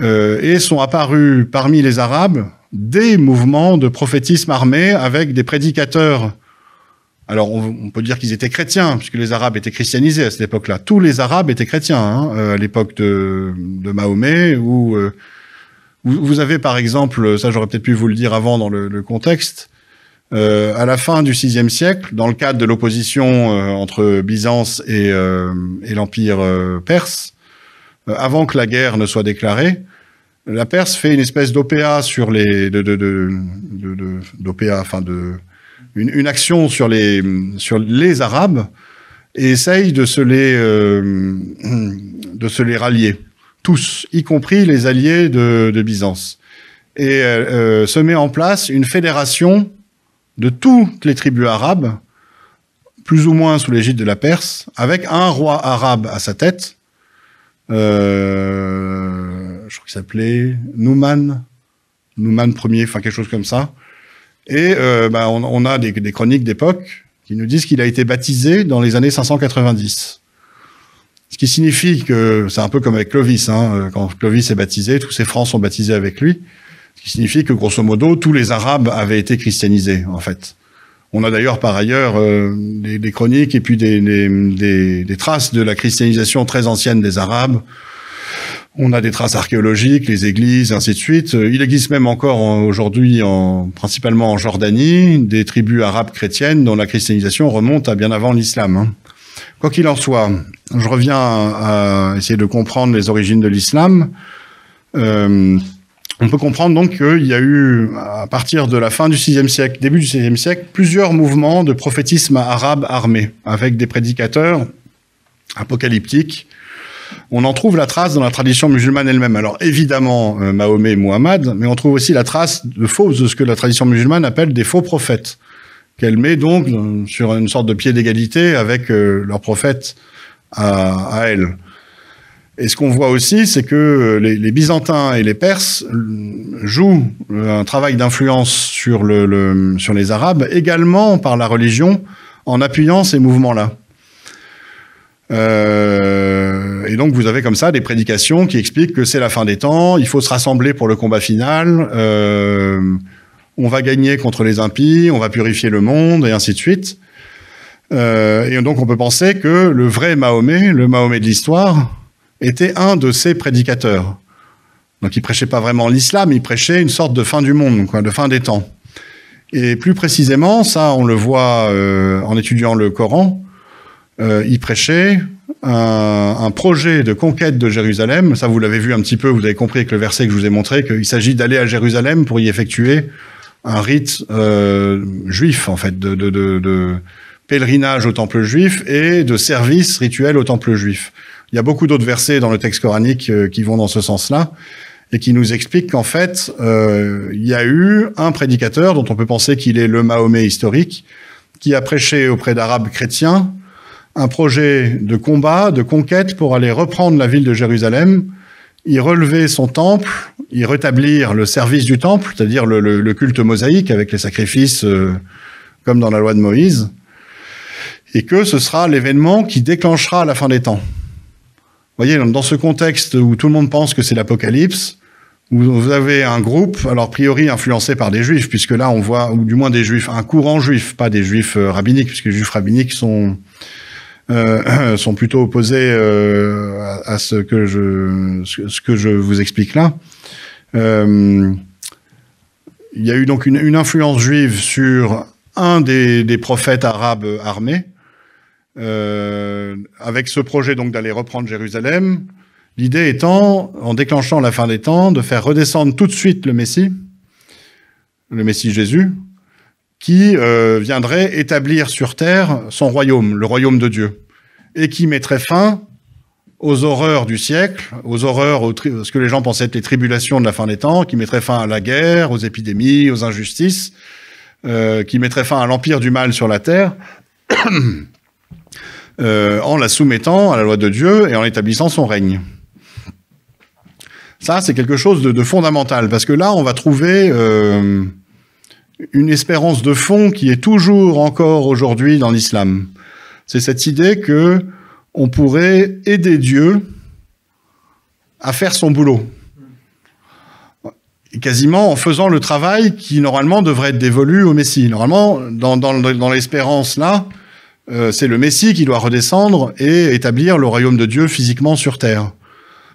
[SPEAKER 1] euh, et sont apparues parmi les Arabes des mouvements de prophétisme armé avec des prédicateurs. Alors on, peut dire qu'ils étaient chrétiens, puisque les Arabes étaient christianisés à cette époque-là. Tous les Arabes étaient chrétiens hein, euh, à l'époque de, Mahomet, où euh, vous avez par exemple, ça j'aurais peut-être pu vous le dire avant dans le, contexte, euh, à la fin du VIe siècle, dans le cadre de l'opposition entre Byzance et l'Empire perse, avant que la guerre ne soit déclarée, la Perse fait une espèce d'OPA sur les d'OPA enfin de une, action sur les sur les Arabes et essaye de se les euh, de se les rallier tous, y compris les alliés de, Byzance, et euh, euh, se met en place une fédération de toutes les tribus arabes, plus ou moins sous l'égide de la Perse, avec un roi arabe à sa tête euh, je crois qu'il s'appelait Newman, Newman premier, enfin quelque chose comme ça. Et euh, bah, on, a des, chroniques d'époque qui nous disent qu'il a été baptisé dans les années 590. Ce qui signifie que c'est un peu comme avec Clovis, hein. quand Clovis est baptisé, tous ses Francs sont baptisés avec lui. Ce qui signifie que grosso modo, tous les Arabes avaient été christianisés en fait. On a d'ailleurs par ailleurs euh, des, chroniques et puis des, traces de la christianisation très ancienne des Arabes. On a des traces archéologiques, les églises, ainsi de suite. Euh, il existe même encore aujourd'hui, en, principalement en Jordanie, des tribus arabes chrétiennes dont la christianisation remonte à bien avant l'islam. Hein. Quoi qu'il en soit, je reviens à, essayer de comprendre les origines de l'islam. Euh, on peut comprendre donc qu'il y a eu, à partir de la fin du VIe siècle, début du VIe siècle, plusieurs mouvements de prophétisme arabe armé, avec des prédicateurs apocalyptiques. On en trouve la trace dans la tradition musulmane elle-même. Alors évidemment, euh, Mahomet et Muhammad, mais on trouve aussi la trace de faux, de ce que la tradition musulmane appelle des faux prophètes, qu'elle met donc sur une sorte de pied d'égalité avec euh, leurs prophètes à elle. Et ce qu'on voit aussi, c'est que euh, les, Byzantins et les Perses euh, jouent euh, un travail d'influence sur, sur les Arabes, également par la religion, en appuyant ces mouvements-là. et donc vous avez comme ça des prédications qui expliquent que c'est la fin des temps, il faut se rassembler pour le combat final, on va gagner contre les impies, on va purifier le monde, et ainsi de suite. et donc on peut penser que le vrai Mahomet, le Mahomet de l'histoire, était un de ses prédicateurs. Donc il prêchait pas vraiment l'islam, il prêchait une sorte de fin du monde, de fin des temps. Et plus précisément, ça on le voit euh, en étudiant le Coran, euh, il prêchait un, projet de conquête de Jérusalem. Ça vous l'avez vu un petit peu, vous avez compris avec le verset que je vous ai montré qu'il s'agit d'aller à Jérusalem pour y effectuer un rite euh, juif en fait, de, de pèlerinage au temple juif et de service rituel au temple juif. Il y a beaucoup d'autres versets dans le texte coranique euh, qui vont dans ce sens-là et qui nous expliquent qu'en fait, euh, il y a eu un prédicateur dont on peut penser qu'il est le Mahomet historique, qui a prêché auprès d'Arabes chrétiens un projet de combat, de conquête pour aller reprendre la ville de Jérusalem, y relever son temple, y rétablir le service du temple, c'est-à-dire le, culte mosaïque avec les sacrifices euh, comme dans la loi de Moïse, et que ce sera l'événement qui déclenchera la fin des temps. Vous voyez, dans ce contexte où tout le monde pense que c'est l'apocalypse, où vous avez un groupe, alors a priori influencé par des juifs, puisque là on voit, ou du moins des juifs, un courant juif, pas des juifs euh, rabbiniques, puisque les juifs rabbiniques sont, euh, *coughs* sont plutôt opposés euh, à, ce que je, ce que je vous explique là. Euh, il y a eu donc une, une influence juive sur un des, des prophètes arabes armés, euh, avec ce projet donc d'aller reprendre Jérusalem, l'idée étant, en déclenchant la fin des temps, de faire redescendre tout de suite le Messie, le Messie Jésus, qui euh, viendrait établir sur terre son royaume, le royaume de Dieu, et qui mettrait fin aux horreurs du siècle, aux horreurs, aux ce que les gens pensaient être les tribulations de la fin des temps, qui mettrait fin à la guerre, aux épidémies, aux injustices, euh, qui mettrait fin à l'empire du mal sur la terre. Euh, en la soumettant à la loi de Dieu et en établissant son règne. Ça, c'est quelque chose de, fondamental, parce que là, on va trouver euh, une espérance de fond qui est toujours encore aujourd'hui dans l'islam. C'est cette idée que on pourrait aider Dieu à faire son boulot, quasiment en faisant le travail qui normalement devrait être dévolu au Messie. Normalement, dans l'espérance là, euh, c'est le Messie qui doit redescendre et établir le royaume de Dieu physiquement sur Terre.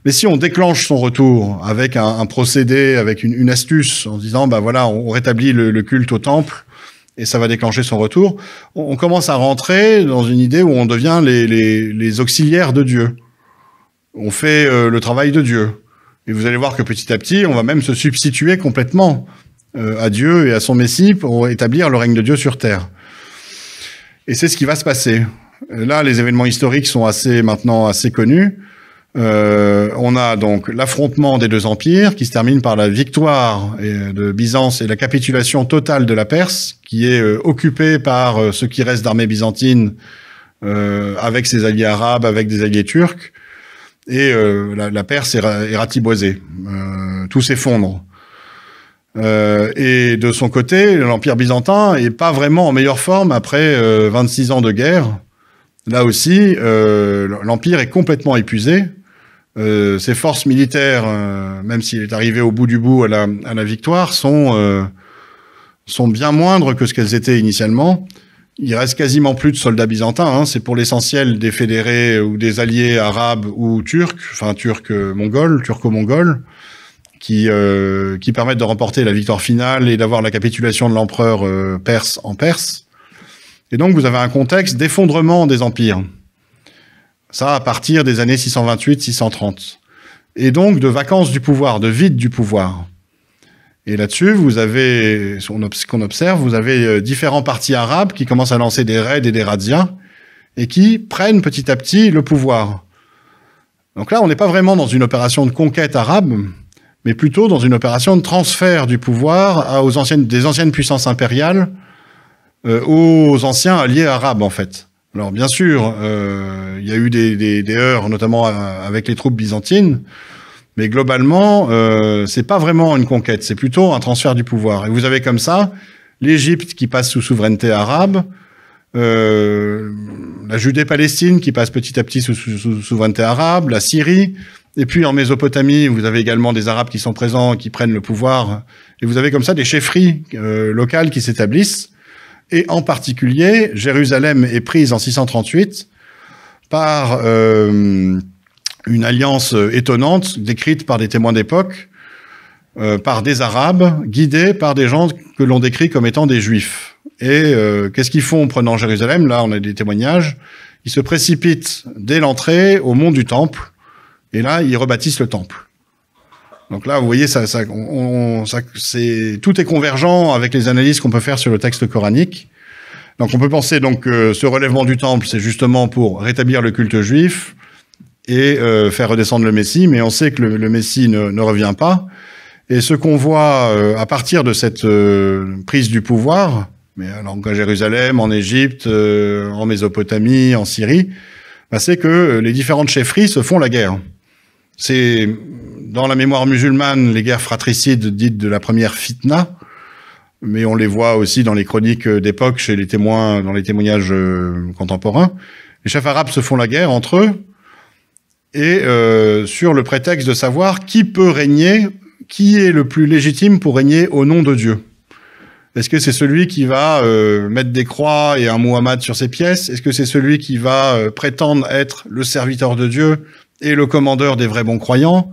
[SPEAKER 1] Mais si on déclenche son retour avec un, procédé, avec une, astuce, en disant, bah voilà, on rétablit le, culte au temple et ça va déclencher son retour, on, commence à rentrer dans une idée où on devient les, auxiliaires de Dieu. On fait euh, le travail de Dieu. Et vous allez voir que petit à petit, on va même se substituer complètement euh, à Dieu et à son Messie pour établir le règne de Dieu sur terre. Et c'est ce qui va se passer. Là, les événements historiques sont assez maintenant assez connus. Euh, on a donc l'affrontement des deux empires qui se termine par la victoire euh, de Byzance et la capitulation totale de la Perse, qui est euh, occupée par euh, ce qui reste d'armée byzantine avec ses alliés arabes, avec des alliés turcs, et la, la, Perse est, ra est ratiboisée. tout s'effondre. Euh, et de son côté, l'Empire byzantin est pas vraiment en meilleure forme après 26 euh, ans de guerre. Là aussi, euh, l'Empire est complètement épuisé. ses forces militaires, même s'il est arrivé au bout du bout à la, victoire, sont, sont bien moindres que ce qu'elles étaient initialement. Il reste quasiment plus de soldats byzantins. Hein. C'est pour l'essentiel des fédérés ou des alliés arabes ou turcs, enfin turcs-mongols, turco-mongols qui, euh, qui permettent de remporter la victoire finale et d'avoir la capitulation de l'empereur euh, perse en Perse. Et donc vous avez un contexte d'effondrement des empires. Ça à partir des années 628-630. Et donc de vacances du pouvoir, de vide du pouvoir. Et là-dessus, vous avez, ce qu'on observe, vous avez euh, différents partis arabes qui commencent à lancer des raids et des radiens et qui prennent petit à petit le pouvoir. Donc là, on n'est pas vraiment dans une opération de conquête arabe, mais plutôt dans une opération de transfert du pouvoir aux anciennes, des anciennes puissances impériales euh, aux anciens alliés arabes, en fait. Alors bien sûr, euh, il y a eu des, des, des heurts, notamment euh, avec les troupes byzantines, mais globalement, euh, c'est pas vraiment une conquête, c'est plutôt un transfert du pouvoir. Et vous avez comme ça l'Égypte qui passe sous souveraineté arabe, euh, la Judée-Palestine qui passe petit à petit sous, souveraineté arabe, la Syrie, et puis en Mésopotamie, vous avez également des Arabes qui sont présents, qui prennent le pouvoir. Et vous avez comme ça des chefferies euh, locales qui s'établissent. Et en particulier, Jérusalem est prise en 638 par euh, une alliance étonnante décrite par des témoins d'époque, euh, par des Arabes, guidés par des gens que l'on décrit comme étant des Juifs. Et qu'est-ce qu'ils font en prenant Jérusalem Là, on a des témoignages. Ils se précipitent dès l'entrée au mont du Temple et là, ils rebâtissent le temple. Donc là, vous voyez, ça, ça, on, ça tout est convergent avec les analyses qu'on peut faire sur le texte coranique. Donc on peut penser donc que euh, ce relèvement du temple, c'est justement pour rétablir le culte juif et euh, faire redescendre le Messie, mais on sait que le, Messie ne, ne, revient pas. Et ce qu'on voit euh, à partir de cette prise du pouvoir, mais alors à Jérusalem, en Égypte, en Mésopotamie, en Syrie, bah, c'est que les différentes chefferies se font la guerre. C'est dans la mémoire musulmane les guerres fratricides dites de la première fitna, mais on les voit aussi dans les chroniques d'époque chez les témoins, dans les témoignages euh, contemporains. Les chefs arabes se font la guerre entre eux et euh, sur le prétexte de savoir qui peut régner, qui est le plus légitime pour régner au nom de Dieu. Est-ce que c'est celui qui va euh, mettre des croix et un Muhammad sur ses pièces Est-ce que c'est celui qui va prétendre être le serviteur de Dieu et le commandeur des vrais bons croyants.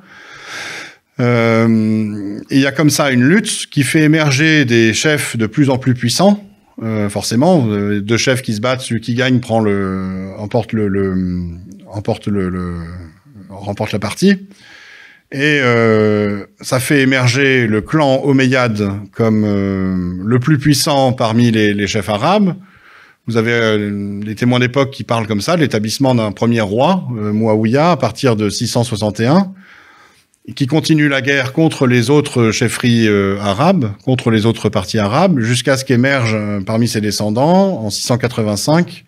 [SPEAKER 1] Euh, il y a comme ça une lutte qui fait émerger des chefs de plus en plus puissants, euh, forcément. Euh, deux chefs qui se battent, celui qui gagne prend le, emporte le, emporte le, remporte la partie. Et ça fait émerger le clan Omeyyade comme le plus puissant parmi les chefs arabes. Vous avez euh, les témoins d'époque qui parlent comme ça, l'établissement d'un premier roi, euh, Muawiyah, à partir de 661, qui continue la guerre contre les autres chefferies euh, arabes, contre les autres parties arabes, jusqu'à ce qu'émerge parmi ses descendants, en 685,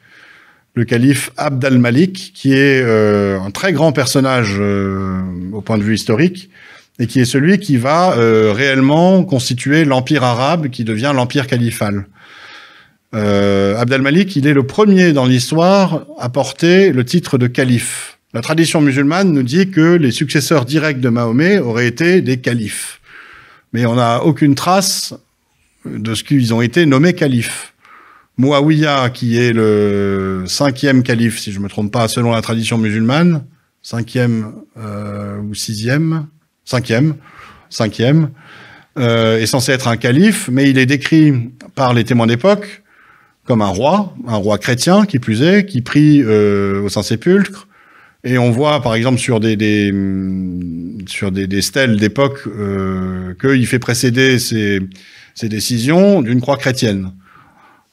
[SPEAKER 1] le calife Abd al-Malik, qui est un très grand personnage au point de vue historique, et qui est celui qui va réellement constituer l'empire arabe qui devient l'empire califal euh, malik il est le premier dans l'histoire à porter le titre de calife. La tradition musulmane nous dit que les successeurs directs de Mahomet auraient été des califes. Mais on n'a aucune trace de ce qu'ils ont été nommés califes. Muawiyah, qui est le cinquième calife, si je me trompe pas, selon la tradition musulmane, cinquième euh, ou sixième, cinquième, cinquième, euh, est censé être un calife, mais il est décrit par les témoins d'époque comme un roi, un roi chrétien qui plus est, qui prie euh, au Saint-Sépulcre. Et on voit, par exemple, sur des, des mm, sur des, stèles d'époque, euh, qu'il fait précéder ses, ses décisions d'une croix chrétienne.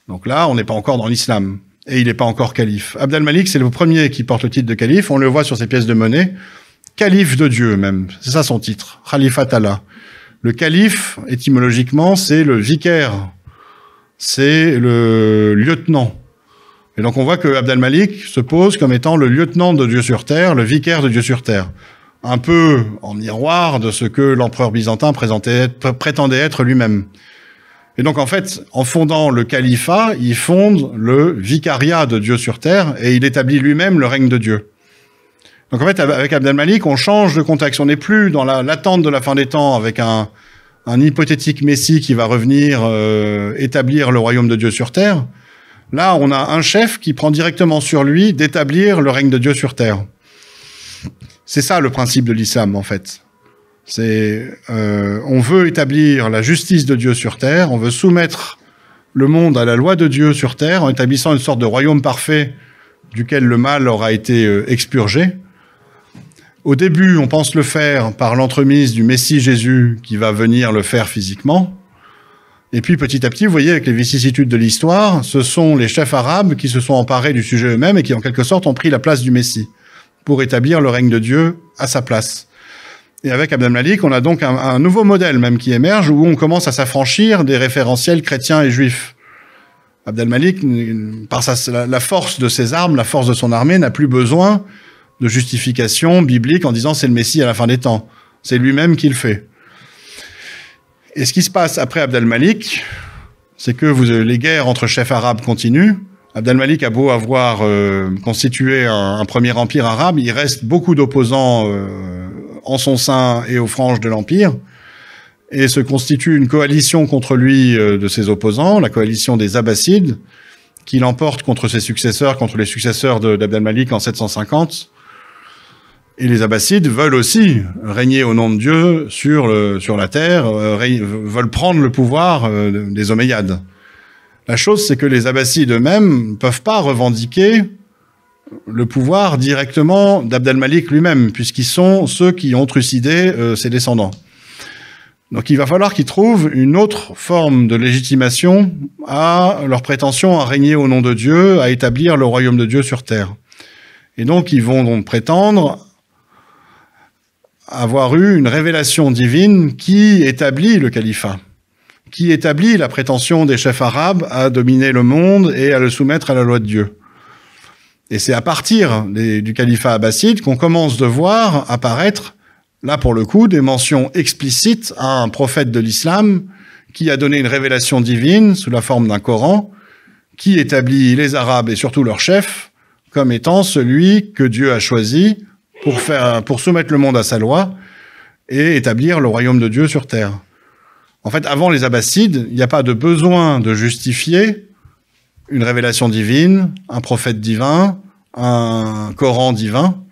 [SPEAKER 1] Donc là, on n'est pas encore dans l'islam. Et il n'est pas encore calife. Abd al-Malik, c'est le premier qui porte le titre de calife. On le voit sur ses pièces de monnaie. Calife de Dieu, même. C'est ça son titre. Khalifat Allah. Le calife, étymologiquement, c'est le vicaire c'est le lieutenant. Et donc on voit que Abd al-Malik se pose comme étant le lieutenant de Dieu sur terre, le vicaire de Dieu sur terre. Un peu en miroir de ce que l'empereur byzantin prétendait être lui-même. Et donc en fait, en fondant le califat, il fonde le vicariat de Dieu sur terre et il établit lui-même le règne de Dieu. Donc en fait, avec Abd al-Malik, on change de contexte. On n'est plus dans l'attente de la fin des temps avec un, un hypothétique Messie qui va revenir euh, établir le royaume de Dieu sur terre. Là, on a un chef qui prend directement sur lui d'établir le règne de Dieu sur terre. C'est ça le principe de l'islam, en fait. C'est, euh, on veut établir la justice de Dieu sur terre, on veut soumettre le monde à la loi de Dieu sur terre en établissant une sorte de royaume parfait duquel le mal aura été euh, expurgé. Au début, on pense le faire par l'entremise du Messie Jésus qui va venir le faire physiquement. Et puis petit à petit, vous voyez, avec les vicissitudes de l'histoire, ce sont les chefs arabes qui se sont emparés du sujet eux-mêmes et qui en quelque sorte ont pris la place du Messie pour établir le règne de Dieu à sa place. Et avec al-Malik, on a donc un, nouveau modèle même qui émerge où on commence à s'affranchir des référentiels chrétiens et juifs. Abdelmalik, par la force de ses armes, la force de son armée, n'a plus besoin de justification biblique en disant c'est le Messie à la fin des temps. C'est lui-même qui le fait. Et ce qui se passe après Abd al-Malik, c'est que vous, les guerres entre chefs arabes continuent. Abd al-Malik a beau avoir euh, constitué un, premier empire arabe, il reste beaucoup d'opposants euh, en son sein et aux franges de l'empire. Et se constitue une coalition contre lui euh, de ses opposants, la coalition des Abbassides, qui l'emporte contre ses successeurs, contre les successeurs d'Abd al-Malik en 750. Et les Abbassides veulent aussi régner au nom de Dieu sur, sur la terre, euh, veulent prendre le pouvoir euh, des Omeyyades. La chose, c'est que les Abbassides eux-mêmes ne peuvent pas revendiquer le pouvoir directement d'Abd al-Malik lui-même, puisqu'ils sont ceux qui ont trucidé euh, ses descendants. Donc il va falloir qu'ils trouvent une autre forme de légitimation à leur prétention à régner au nom de Dieu, à établir le royaume de Dieu sur terre. Et donc ils vont donc prétendre avoir eu une révélation divine qui établit le califat, qui établit la prétention des chefs arabes à dominer le monde et à le soumettre à la loi de Dieu. Et c'est à partir du califat abbasside qu'on commence de voir apparaître, là pour le coup, des mentions explicites à un prophète de l'islam qui a donné une révélation divine sous la forme d'un Coran, qui établit les Arabes et surtout leurs chefs comme étant celui que Dieu a choisi pour, faire, pour soumettre le monde à sa loi et établir le royaume de Dieu sur terre. En fait, avant les Abbassides, il n'y a pas de besoin de justifier une révélation divine, un prophète divin, un Coran divin.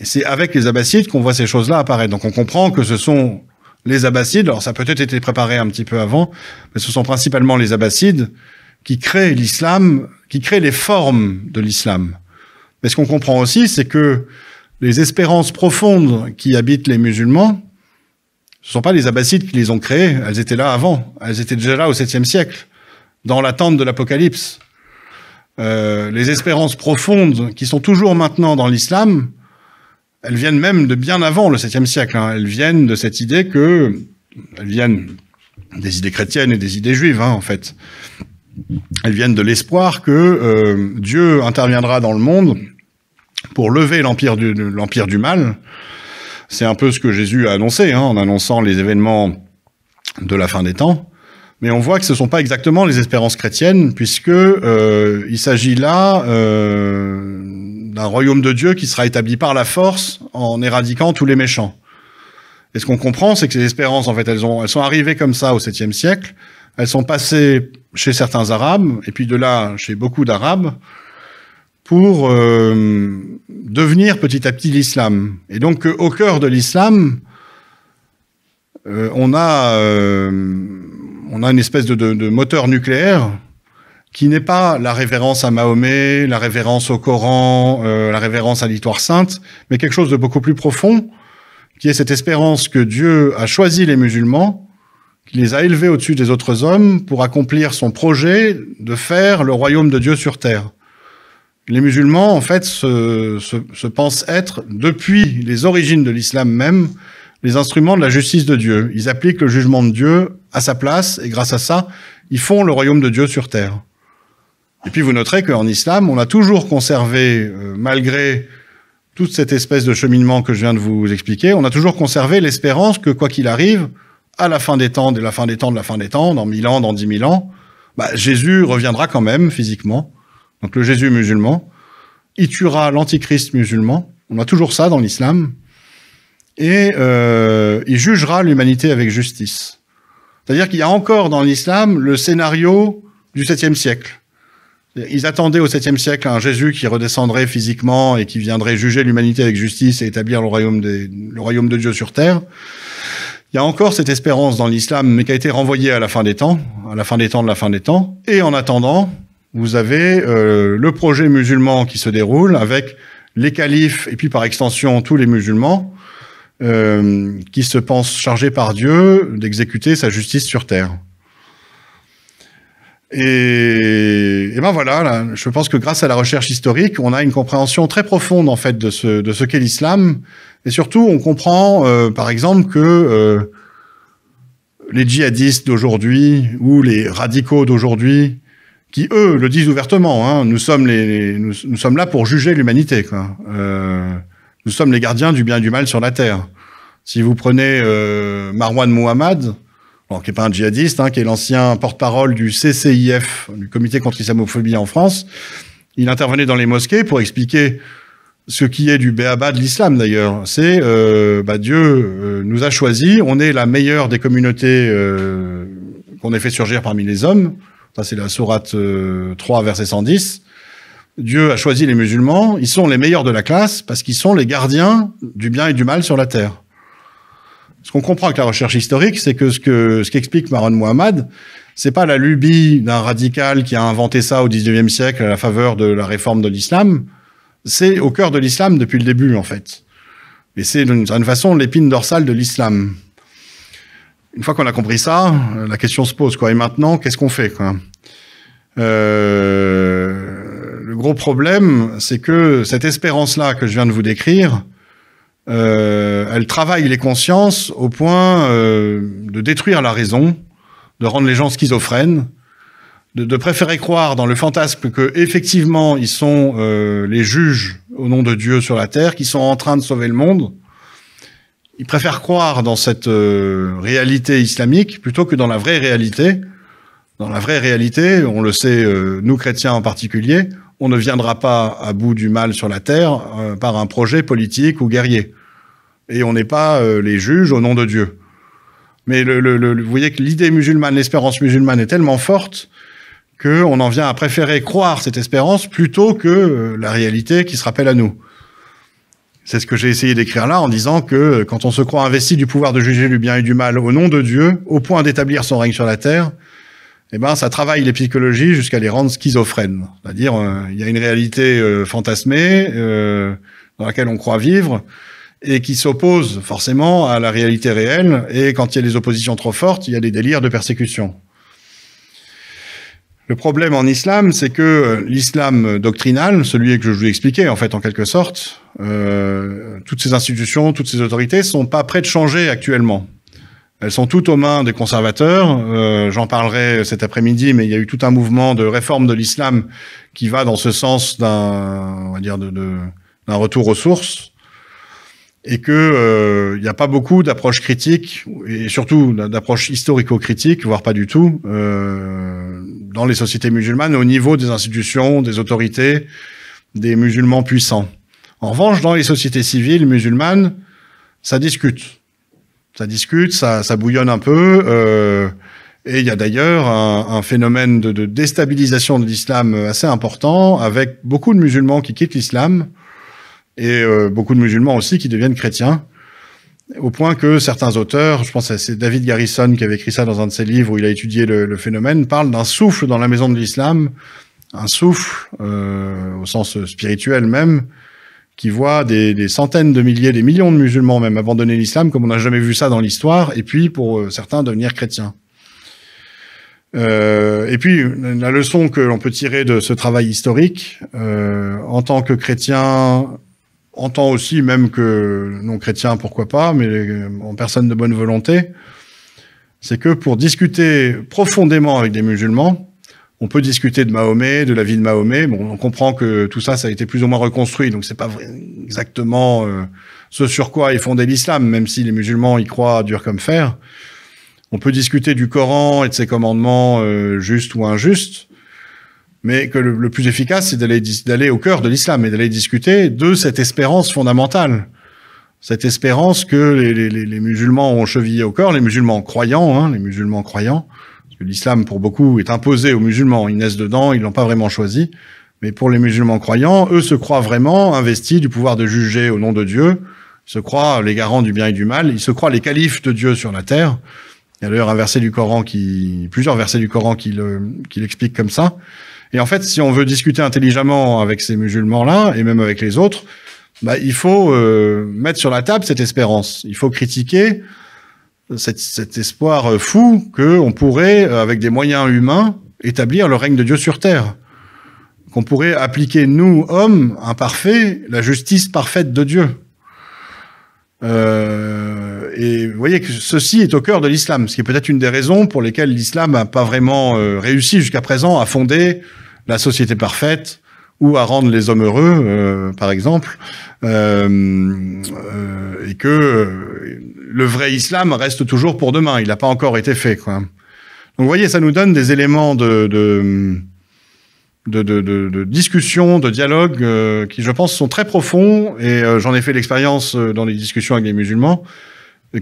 [SPEAKER 1] c'est avec les Abbassides qu'on voit ces choses-là apparaître. Donc on comprend que ce sont les Abbassides, alors ça a peut-être été préparé un petit peu avant, mais ce sont principalement les Abbassides qui créent l'islam, qui créent les formes de l'islam. Mais ce qu'on comprend aussi, c'est que les espérances profondes qui habitent les musulmans, ce ne sont pas les abbassides qui les ont créées, elles étaient là avant, elles étaient déjà là au 7e siècle, dans l'attente de l'Apocalypse. Euh, les espérances profondes qui sont toujours maintenant dans l'islam, elles viennent même de bien avant le 7e siècle. Hein. Elles viennent de cette idée que... Elles viennent des idées chrétiennes et des idées juives, hein, en fait. Elles viennent de l'espoir que euh, Dieu interviendra dans le monde pour lever l'empire du, l'empire du mal. C'est un peu ce que Jésus a annoncé hein, en annonçant les événements de la fin des temps. Mais on voit que ce ne sont pas exactement les espérances chrétiennes, puisque euh, il s'agit là euh, d'un royaume de Dieu qui sera établi par la force en éradiquant tous les méchants. Et ce qu'on comprend, c'est que ces espérances, en fait, elles, ont, elles sont arrivées comme ça au 7e siècle. Elles sont passées chez certains Arabes, et puis de là chez beaucoup d'Arabes pour euh, devenir petit à petit l'islam. Et donc euh, au cœur de l'islam, euh, on, a, on a une espèce de, de moteur nucléaire qui n'est pas la révérence à Mahomet, la révérence au Coran, la révérence à l'histoire sainte, mais quelque chose de beaucoup plus profond, qui est cette espérance que Dieu a choisi les musulmans, qui les a élevés au-dessus des autres hommes pour accomplir son projet de faire le royaume de Dieu sur terre les musulmans, en fait, se, se, pensent être, depuis les origines de l'islam même, les instruments de la justice de Dieu. Ils appliquent le jugement de Dieu à sa place, et grâce à ça, ils font le royaume de Dieu sur terre. Et puis vous noterez qu'en islam, on a toujours conservé, euh, malgré toute cette espèce de cheminement que je viens de vous expliquer, on a toujours conservé l'espérance que quoi qu'il arrive, à la fin des temps, de la fin des temps, de la fin des temps, dans mille ans, dans dix mille ans, bah, Jésus reviendra quand même physiquement donc le Jésus musulman, il tuera l'antichrist musulman, on a toujours ça dans l'islam, et euh, il jugera l'humanité avec justice. C'est-à-dire qu'il y a encore dans l'islam le scénario du 7e siècle. Ils attendaient au 7e siècle un Jésus qui redescendrait physiquement et qui viendrait juger l'humanité avec justice et établir le royaume, des, le royaume de Dieu sur terre. Il y a encore cette espérance dans l'islam, mais qui a été renvoyée à la fin des temps, à la fin des temps de la fin des temps. Et en attendant, vous avez euh, le projet musulman qui se déroule avec les califes et puis par extension tous les musulmans euh, qui se pensent chargés par Dieu d'exécuter sa justice sur terre. Et, et ben voilà, je pense que grâce à la recherche historique, on a une compréhension très profonde en fait de ce, de ce qu'est l'islam, et surtout on comprend euh, par exemple que euh, les djihadistes d'aujourd'hui ou les radicaux d'aujourd'hui qui eux le disent ouvertement. Hein, nous sommes les, nous, sommes là pour juger l'humanité. Euh, nous sommes les gardiens du bien et du mal sur la terre. Si vous prenez euh, Marwan Mohammad, qui est pas un djihadiste, hein, qui est l'ancien porte-parole du CCIF, du Comité contre l'islamophobie en France, il intervenait dans les mosquées pour expliquer ce qui est du béaba de l'islam d'ailleurs. C'est euh, bah, Dieu euh, nous a choisis, on est la meilleure des communautés euh, qu'on ait fait surgir parmi les hommes. Ça, c'est la sourate 3, euh, verset 110. Dieu a choisi les musulmans, ils sont les meilleurs de la classe parce qu'ils sont les gardiens du bien et du mal sur la terre. Ce qu'on comprend avec la recherche historique, c'est que ce que ce qu'explique Maron Mohammad, c'est pas la lubie d'un radical qui a inventé ça au 19e siècle à la faveur de la réforme de l'islam, c'est au cœur de l'islam depuis le début en fait. Et c'est d'une certaine façon l'épine dorsale de l'islam une fois qu'on a compris ça, la question se pose quoi. Et maintenant, qu'est-ce qu'on fait quoi euh, Le gros problème, c'est que cette espérance-là que je viens de vous décrire, euh, elle travaille les consciences au point euh, de détruire la raison, de rendre les gens schizophrènes, de, de préférer croire dans le fantasme que effectivement ils sont les juges au nom de Dieu sur la terre, qui sont en train de sauver le monde ils préfèrent croire dans cette euh, réalité islamique plutôt que dans la vraie réalité. Dans la vraie réalité, on le sait, euh, nous chrétiens en particulier, on ne viendra pas à bout du mal sur la terre euh, par un projet politique ou guerrier. Et on n'est pas les juges au nom de Dieu. Mais le, vous voyez que l'idée musulmane, l'espérance musulmane est tellement forte qu'on en vient à préférer croire cette espérance plutôt que la réalité qui se rappelle à nous. C'est ce que j'ai essayé d'écrire là en disant que euh, quand on se croit investi du pouvoir de juger du bien et du mal au nom de Dieu, au point d'établir son règne sur la terre, eh ben, ça travaille les psychologies jusqu'à les rendre schizophrènes. C'est-à-dire, euh, il y a une réalité euh, fantasmée dans laquelle on croit vivre et qui s'oppose forcément à la réalité réelle. Et quand il y a des oppositions trop fortes, il y a des délires de persécution. Le problème en islam, c'est que euh, l'islam doctrinal, celui que je vous ai expliqué, en fait, en quelque sorte, euh, toutes ces institutions, toutes ces autorités sont pas prêtes de changer actuellement. Elles sont toutes aux mains des conservateurs. Euh, j'en parlerai cet après-midi, mais il y a eu tout un mouvement de réforme de l'islam qui va dans ce sens d'un, on va dire, d'un retour aux sources et que il euh, n'y a pas beaucoup d'approches critiques et surtout d'approches historico-critiques, voire pas du tout, euh, dans les sociétés musulmanes au niveau des institutions, des autorités, des musulmans puissants. En revanche, dans les sociétés civiles musulmanes, ça discute. Ça discute, ça, bouillonne un peu. Euh, et il y a d'ailleurs un, phénomène de, de déstabilisation de l'islam assez important, avec beaucoup de musulmans qui quittent l'islam et euh, beaucoup de musulmans aussi qui deviennent chrétiens, au point que certains auteurs, je pense à c'est David Garrison qui avait écrit ça dans un de ses livres où il a étudié le, phénomène, parle d'un souffle dans la maison de l'islam, un souffle euh, au sens spirituel même, qui voit des, centaines de milliers, des millions de musulmans même abandonner l'islam comme on n'a jamais vu ça dans l'histoire, et puis pour euh, certains devenir chrétiens. Euh, et puis la leçon que l'on peut tirer de ce travail historique, en tant que chrétien entend aussi, même que non chrétien, pourquoi pas, mais en personne de bonne volonté, c'est que pour discuter profondément avec des musulmans, on peut discuter de Mahomet, de la vie de Mahomet. Bon, on comprend que tout ça, ça a été plus ou moins reconstruit, donc c'est pas exactement euh, ce sur quoi est fondé l'islam, même si les musulmans y croient dur comme fer. On peut discuter du Coran et de ses commandements euh, justes ou injustes mais que le, plus efficace, c'est d'aller d'aller au cœur de l'islam et d'aller discuter de cette espérance fondamentale, cette espérance que les, musulmans ont chevillé au corps, les musulmans croyants, hein, les musulmans croyants, parce que l'islam pour beaucoup est imposé aux musulmans, ils naissent dedans, ils l'ont pas vraiment choisi, mais pour les musulmans croyants, eux se croient vraiment investis du pouvoir de juger au nom de Dieu, ils se croient les garants du bien et du mal, ils se croient les califes de Dieu sur la terre. Il y a d'ailleurs un verset du Coran qui, plusieurs versets du Coran qui l'expliquent comme ça. Et en fait, si on veut discuter intelligemment avec ces musulmans-là et même avec les autres, bah, il faut euh, mettre sur la table cette espérance. Il faut critiquer cet espoir euh, fou qu'on pourrait, euh, avec des moyens humains, établir le règne de Dieu sur terre. Qu'on pourrait appliquer, nous, hommes imparfaits, la justice parfaite de Dieu. Euh, et vous voyez que ceci est au cœur de l'islam, ce qui est peut-être une des raisons pour lesquelles l'islam n'a pas vraiment euh, réussi jusqu'à présent à fonder la société parfaite ou à rendre les hommes heureux, euh, par exemple, euh, et que le vrai islam reste toujours pour demain. Il n'a pas encore été fait. Quoi. Donc, vous voyez, ça nous donne des éléments de, de de, discussions, de dialogues euh, qui, je pense, sont très profonds. Et euh, j'en ai fait l'expérience euh, dans les discussions avec les musulmans,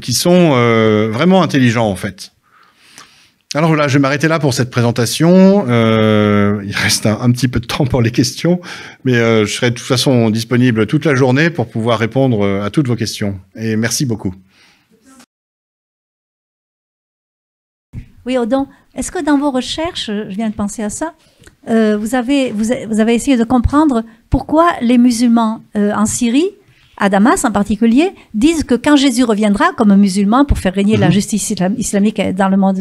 [SPEAKER 1] qui sont vraiment intelligents en fait. Alors là, je vais m'arrêter là pour cette présentation. il reste un, un, petit peu de temps pour les questions, mais je serai de toute façon disponible toute la journée pour pouvoir répondre à toutes vos questions. Et merci beaucoup.
[SPEAKER 2] Oui, Odon, est-ce que dans vos recherches, je viens de penser à ça, euh, vous, avez, vous, avez essayé de comprendre pourquoi les musulmans euh, en Syrie, à Damas en particulier, disent que quand Jésus reviendra comme musulman pour faire régner la mhm. justice islamique dans le monde,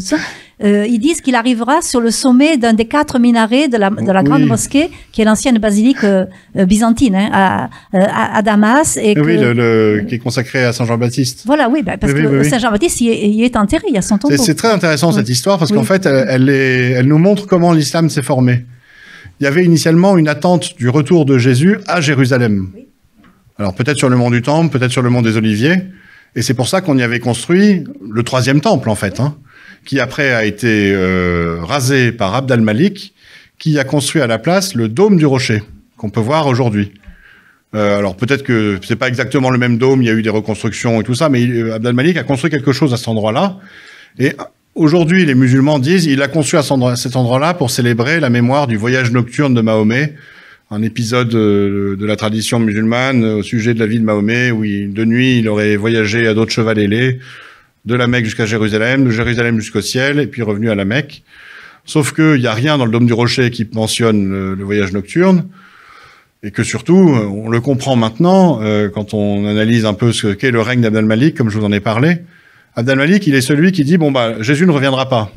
[SPEAKER 2] euh, ils disent qu'il arrivera sur le sommet d'un des quatre minarets de la, de la grande mosquée, qui est l'ancienne basilique byzantine hein, à, Damas. Et oui,
[SPEAKER 1] le, qui est consacré à Saint Jean-Baptiste.
[SPEAKER 2] Voilà, oui, bah, parce que Saint Jean-Baptiste y, est enterré, il y a son tombeau. C'est très
[SPEAKER 1] intéressant cette histoire, parce qu'en fait, elle, elle, nous montre comment l'islam s'est formé il y avait initialement une attente du retour de Jésus à Jérusalem. Alors peut-être sur le mont du Temple, peut-être sur le mont des Oliviers. Et c'est pour ça qu'on y avait construit le troisième temple, en fait, hein, qui après a été euh, rasé par Abd al-Malik, qui a construit à la place le dôme du rocher, qu'on peut voir aujourd'hui. Euh, alors peut-être que c'est pas exactement le même dôme, il y a eu des reconstructions et tout ça, mais euh, Abd al-Malik a construit quelque chose à cet endroit-là. Et Aujourd'hui, les musulmans disent il a conçu à cet endroit-là pour célébrer la mémoire du voyage nocturne de Mahomet, un épisode euh, de la tradition musulmane au sujet de la vie de Mahomet, où de nuit il aurait voyagé à d'autres cheval ailé, de la Mecque jusqu'à Jérusalem, de Jérusalem jusqu'au ciel, et puis revenu à la Mecque. Sauf qu'il n'y a rien dans le Dôme du Rocher qui mentionne le, voyage nocturne, et que surtout, on le comprend maintenant, euh, quand on analyse un peu ce qu'est le règne d'Abd al-Malik, comme je vous en ai parlé, Abd al-Malik, il est celui qui dit, bon, bah, Jésus ne reviendra pas.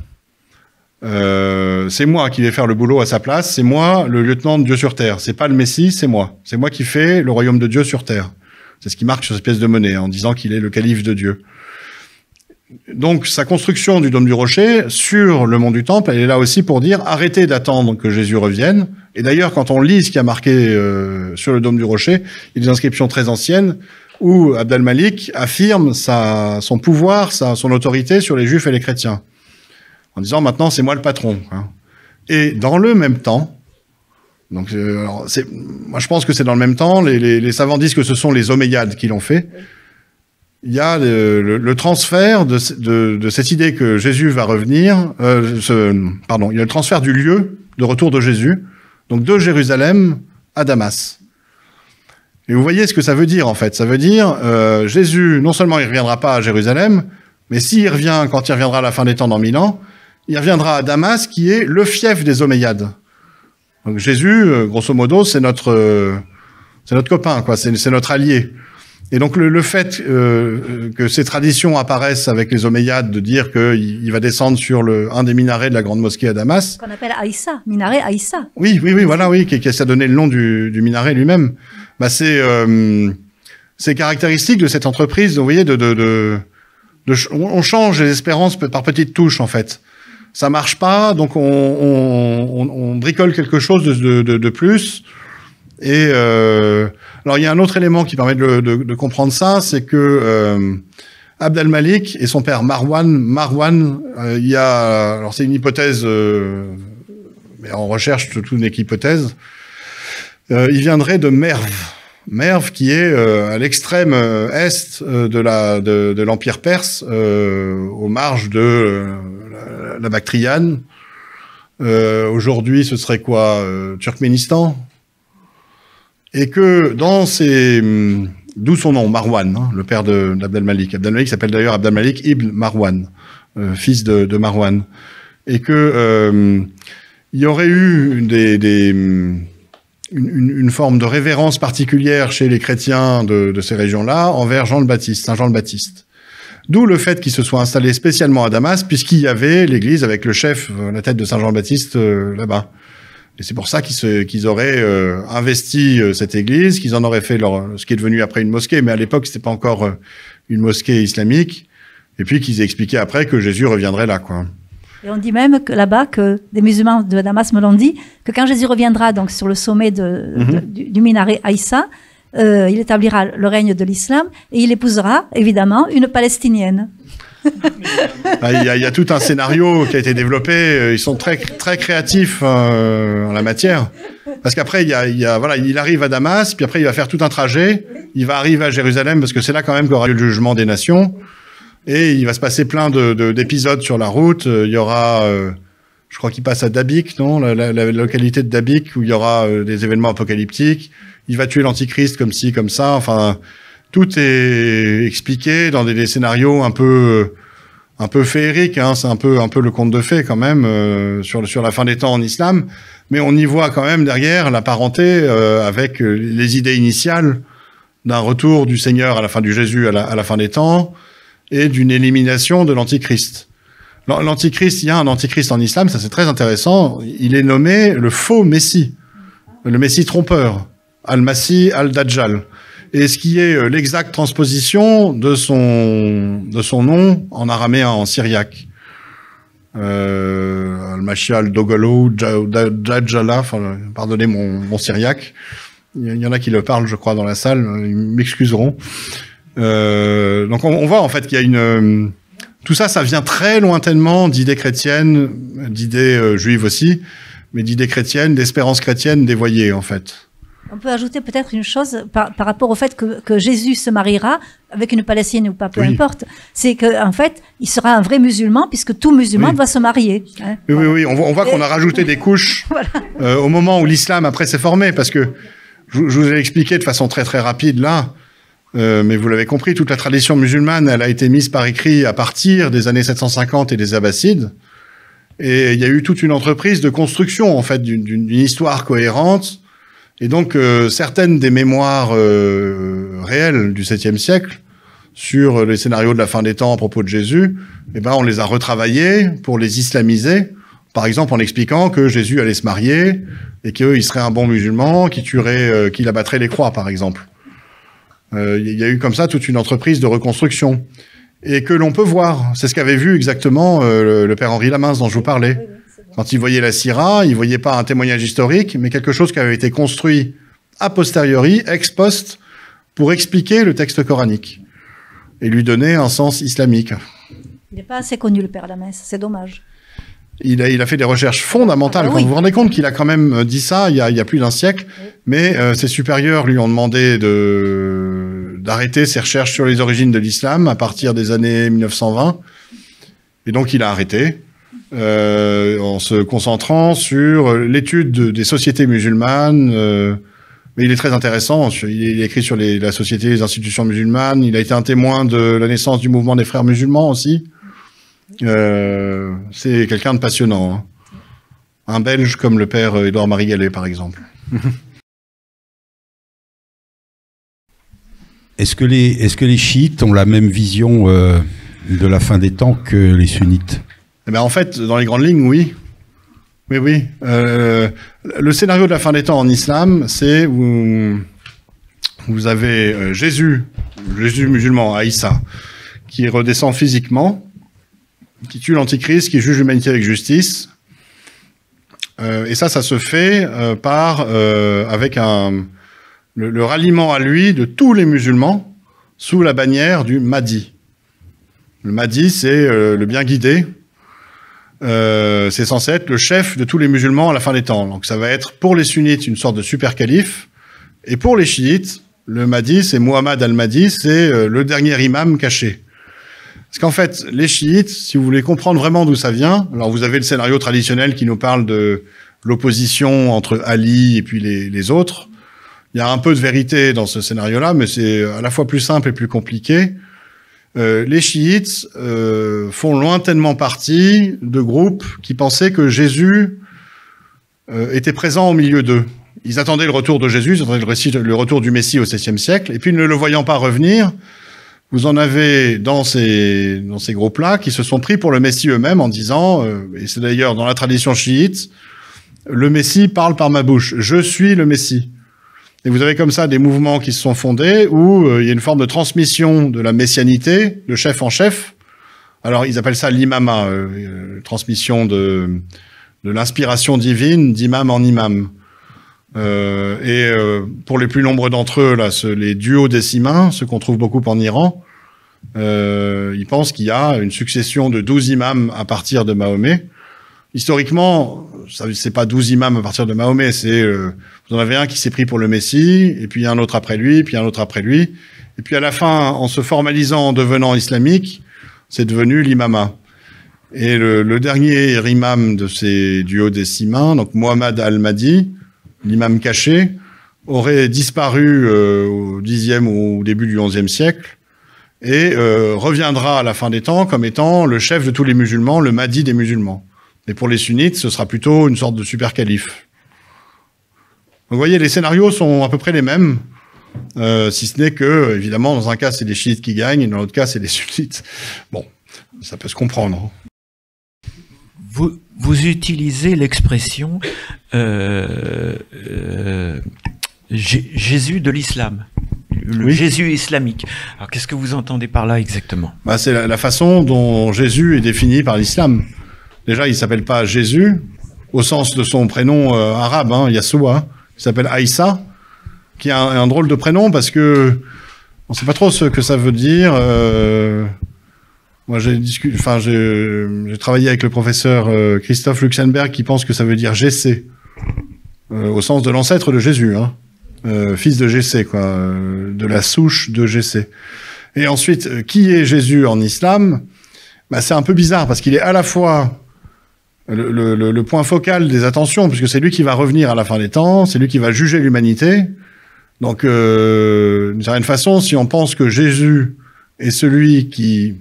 [SPEAKER 1] Euh, c'est moi qui vais faire le boulot à sa place, c'est moi le lieutenant de Dieu sur terre. C'est pas le Messie, c'est moi. C'est moi qui fais le royaume de Dieu sur terre. C'est ce qui marque sur cette pièce de monnaie, hein, en disant qu'il est le calife de Dieu. Donc sa construction du dôme du rocher sur le mont du temple, elle est là aussi pour dire arrêtez d'attendre que Jésus revienne. Et d'ailleurs, quand on lit ce qui a marqué euh, sur le dôme du rocher, il y a des inscriptions très anciennes où Abdel-Malik affirme son pouvoir, son autorité sur les juifs et les chrétiens, en disant maintenant c'est moi le patron. Hein. Et dans le même temps, donc euh, moi je pense que c'est dans le même temps, les, savants disent que ce sont les Omeyyades qui l'ont fait. Il y a le, transfert de, cette idée que Jésus va revenir, euh, pardon, il y a le transfert du lieu de retour de Jésus, donc de Jérusalem à Damas. Et vous voyez ce que ça veut dire en fait. Ça veut dire euh, Jésus, non seulement il reviendra pas à Jérusalem, mais s'il revient, quand il reviendra à la fin des temps dans mille ans, il reviendra à Damas, qui est le fief des Omeyyades. Donc Jésus, euh, grosso modo, c'est notre, euh, c'est notre copain, quoi. C'est notre allié. Et donc le, fait que ces traditions apparaissent avec les Omeyyades, de dire qu'il il va descendre sur le, un des minarets de la grande mosquée à Damas.
[SPEAKER 2] Qu'on appelle Aïssa, minaret Aïssa.
[SPEAKER 1] Oui, oui, oui, voilà, oui, qui, qui a donné le nom du, du minaret lui-même bah, c'est euh, c'est caractéristique de cette entreprise. Vous voyez, de, de, de, on change les espérances par petites touches en fait. Ça marche pas, donc on, on, on, bricole quelque chose de, de plus. Et euh, alors il y a un autre élément qui permet de, de comprendre ça, c'est que euh, malik et son père Marwan, Marwan, euh, il y a, alors c'est une hypothèse, euh, mais en recherche tout une hypothèse, euh, il viendrait de Merv. Merv, qui est euh, à l'extrême euh, est de la de, l'empire perse, au aux marges de la, Bactriane. Aujourd'hui, ce serait quoi, Turkménistan, et que dans ces hmm, d'où son nom, Marwan, hein, le père de d'Abdelmalik. malik s'appelle d'ailleurs el-Malik ibn Marwan, fils de, Marwan, et que il y aurait eu des, des hmm, une, forme de révérence particulière chez les chrétiens de, ces régions-là envers Jean le Baptiste, Saint Jean le Baptiste. D'où le fait qu'ils se soit installés spécialement à Damas, puisqu'il y avait l'église avec le chef, euh, la tête de Saint Jean le Baptiste, euh, là-bas. Et c'est pour ça qu'ils auraient euh, investi cette église, qu'ils en auraient fait leur, ce qui est devenu après une mosquée, mais à l'époque, c'était pas encore une mosquée islamique. Et puis qu'ils expliquaient après que Jésus reviendrait là, quoi.
[SPEAKER 2] Et on dit même que là-bas que des musulmans de Damas me l'ont dit que quand Jésus reviendra donc sur le sommet mhm. du, minaret Aïssa, euh, il établira le règne de l'islam et il épousera évidemment une palestinienne. *laughs*
[SPEAKER 1] Bah, il, y a, tout un scénario qui a été développé. Euh, ils sont très très créatifs euh, en la matière. Parce qu'après, il, voilà, il arrive à Damas, puis après il va faire tout un trajet. Il va arriver à Jérusalem parce que c'est là quand même qu'aura lieu le jugement des nations. Et il va se passer plein d'épisodes sur la route. Euh, il y aura, euh, je crois qu'il passe à Dabik, non la, localité de Dabik, où il y aura euh, des événements apocalyptiques. Il va tuer l'Antichrist comme ci, comme ça. Enfin, tout est expliqué dans des, scénarios un peu un peu féerique, hein. c'est un peu un peu le conte de fées quand même sur sur la fin des temps en islam, mais on y voit quand même derrière la parenté avec les idées initiales d'un retour du Seigneur à la fin du Jésus à la fin des temps, et d'une élimination de l'Antichrist. L'Antichrist, il y a un Antichrist en islam, ça c'est très intéressant. Il est nommé le faux Messie, le Messie trompeur, al massi Al-Dajjal. Et ce qui est euh, l'exacte transposition de son, de son nom en araméen, en syriaque. Euh, Al-Masih al dogolo Dajjala, pardonnez mon, mon syriaque. Il y en a qui le parlent, je crois, dans la salle, ils m'excuseront. Euh, donc on, voit en fait qu'il y a une... Euh, tout ça, ça vient très lointainement d'idées chrétiennes, d'idées euh, juives aussi, mais d'idées chrétiennes, d'espérance chrétienne dévoyées en fait.
[SPEAKER 2] On peut ajouter peut-être une chose par, rapport au fait que, Jésus se mariera avec une Palestinienne ou pas, peu importe. C'est qu'en fait, il sera un vrai musulman puisque tout musulman doit se marier. Hein.
[SPEAKER 1] Oui, oui, oui, on voit, qu'on a rajouté des couches *laughs* au moment où l'islam après s'est formé parce que je, vous ai expliqué de façon très très rapide là euh, mais vous l'avez compris, toute la tradition musulmane, elle a été mise par écrit à partir des années 750 et des Abbassides. Et il y a eu toute une entreprise de construction, en fait, d'une histoire cohérente. Et donc, euh, certaines des mémoires euh, réelles du 7e siècle sur les scénarios de la fin des temps à propos de Jésus, eh ben, on les a retravaillés pour les islamiser. Par exemple, en expliquant que Jésus allait se marier et qu'il serait un bon musulman, qui tuerait, qu'il abattrait les croix, par exemple. Il euh, y a eu comme ça toute une entreprise de reconstruction et que l'on peut voir. C'est ce qu'avait vu exactement euh, le, père Henri Lamens dont je vous parlais. Quand il voyait la Syrah, il ne voyait pas un témoignage historique, mais quelque chose qui avait été construit a posteriori, ex post, pour expliquer le texte coranique et lui donner un sens islamique.
[SPEAKER 2] Il n'est pas assez connu, le père Lamens, c'est dommage.
[SPEAKER 1] Il a, fait des recherches fondamentales. Ah bah vous vous rendez compte qu'il a quand même euh, dit ça il y a, plus d'un siècle, mais ses supérieurs lui ont demandé de d'arrêter ses recherches sur les origines de l'islam à partir des années 1920. Et donc il a arrêté euh, en se concentrant sur l'étude des sociétés musulmanes. Euh, mais il est très intéressant. Il, écrit sur les, la société, les institutions musulmanes. Il a été un témoin de la naissance du mouvement des frères musulmans aussi. Euh, c'est quelqu'un de passionnant. Hein. Un Belge comme le père Édouard Marie Gallet, par exemple. *laughs* Est-ce que, les, chiites ont la même vision euh, de la fin des temps que les sunnites eh ben, En fait, dans les grandes lignes, oui. Oui, oui. Euh, le scénario de la fin des temps en islam, c'est où vous avez euh, Jésus, Jésus musulman, Aïssa, qui redescend physiquement, qui tue l'Antichrist, qui juge l'humanité avec justice. et ça, ça se fait par, avec un, le, ralliement à lui de tous les musulmans sous la bannière du Mahdi. Le Mahdi, c'est euh, le bien guidé. Euh, c'est censé être le chef de tous les musulmans à la fin des temps. Donc ça va être pour les sunnites une sorte de super calife. Et pour les chiites, le Mahdi, c'est Muhammad al-Mahdi, c'est euh, le dernier imam caché. Parce qu'en fait, les chiites, si vous voulez comprendre vraiment d'où ça vient, alors vous avez le scénario traditionnel qui nous parle de l'opposition entre Ali et puis les autres il y a un peu de vérité dans ce scénario-là, mais c'est euh, à la fois plus simple et plus compliqué. Euh, les chiites euh, font lointainement partie de groupes qui pensaient que Jésus était présent au milieu d'eux. Ils attendaient le retour de Jésus, ils attendaient le, retour du Messie au XVIe siècle, et puis ne le voyant pas revenir, vous en avez dans ces groupes-là qui se sont pris pour le Messie eux-mêmes en disant, et c'est d'ailleurs dans la tradition chiite, le Messie parle par ma bouche, je suis le Messie. Et vous avez comme ça des mouvements qui se sont fondés où euh, il y a une forme de transmission de la messianité de chef en chef. Alors ils appellent ça l'imama, euh, euh, transmission de, de l'inspiration divine d'imam en imam. et pour les plus nombreux d'entre eux, là, les duos imams, ce qu'on trouve beaucoup en Iran, ils pensent qu'il y a une succession de douze imams à partir de Mahomet historiquement, c'est pas douze imams à partir de Mahomet, c'est euh, vous en avez un qui s'est pris pour le Messie, et puis un autre après lui, puis un autre après lui, et puis à la fin, en se formalisant, en devenant islamique, c'est devenu l'imama. Et le, dernier imam de ces duos des six mains, donc Muhammad Al-Mahdi, l'imam caché, aurait disparu euh, au 10e ou au début du 11e siècle et euh, reviendra à la fin des temps comme étant le chef de tous les musulmans, le Mahdi des musulmans. Et pour les sunnites, ce sera plutôt une sorte de super calife. Vous voyez, les scénarios sont à peu près les mêmes, euh, si ce n'est que, évidemment, dans un cas, c'est les chiites qui gagnent, et dans l'autre cas, c'est les *laughs* sunnites. Bon, ça peut se comprendre. Vous,
[SPEAKER 3] utilisez l'expression
[SPEAKER 1] euh, euh,
[SPEAKER 3] Jésus de l'islam le Jésus islamique. Alors qu'est-ce que vous entendez
[SPEAKER 1] par là exactement bah, C'est la, façon dont Jésus est défini par l'islam. Déjà, il s'appelle pas Jésus, au sens de son prénom euh, arabe, hein, Il s'appelle Aïssa, qui est un, drôle de prénom parce que on sait pas trop ce que ça veut dire. Euh, moi, j'ai discuté, enfin, j'ai travaillé avec le professeur euh, Christophe Luxembourg qui pense que ça veut dire GC, au sens de l'ancêtre de Jésus, hein. fils de GC, quoi, de la souche de GC. Et ensuite, qui est Jésus en islam bah, C'est un peu bizarre parce qu'il est à la fois le, point focal des attentions, puisque c'est lui qui va revenir à la fin des temps, c'est lui qui va juger l'humanité. Donc, euh, d'une certaine façon, si on pense que Jésus est celui qui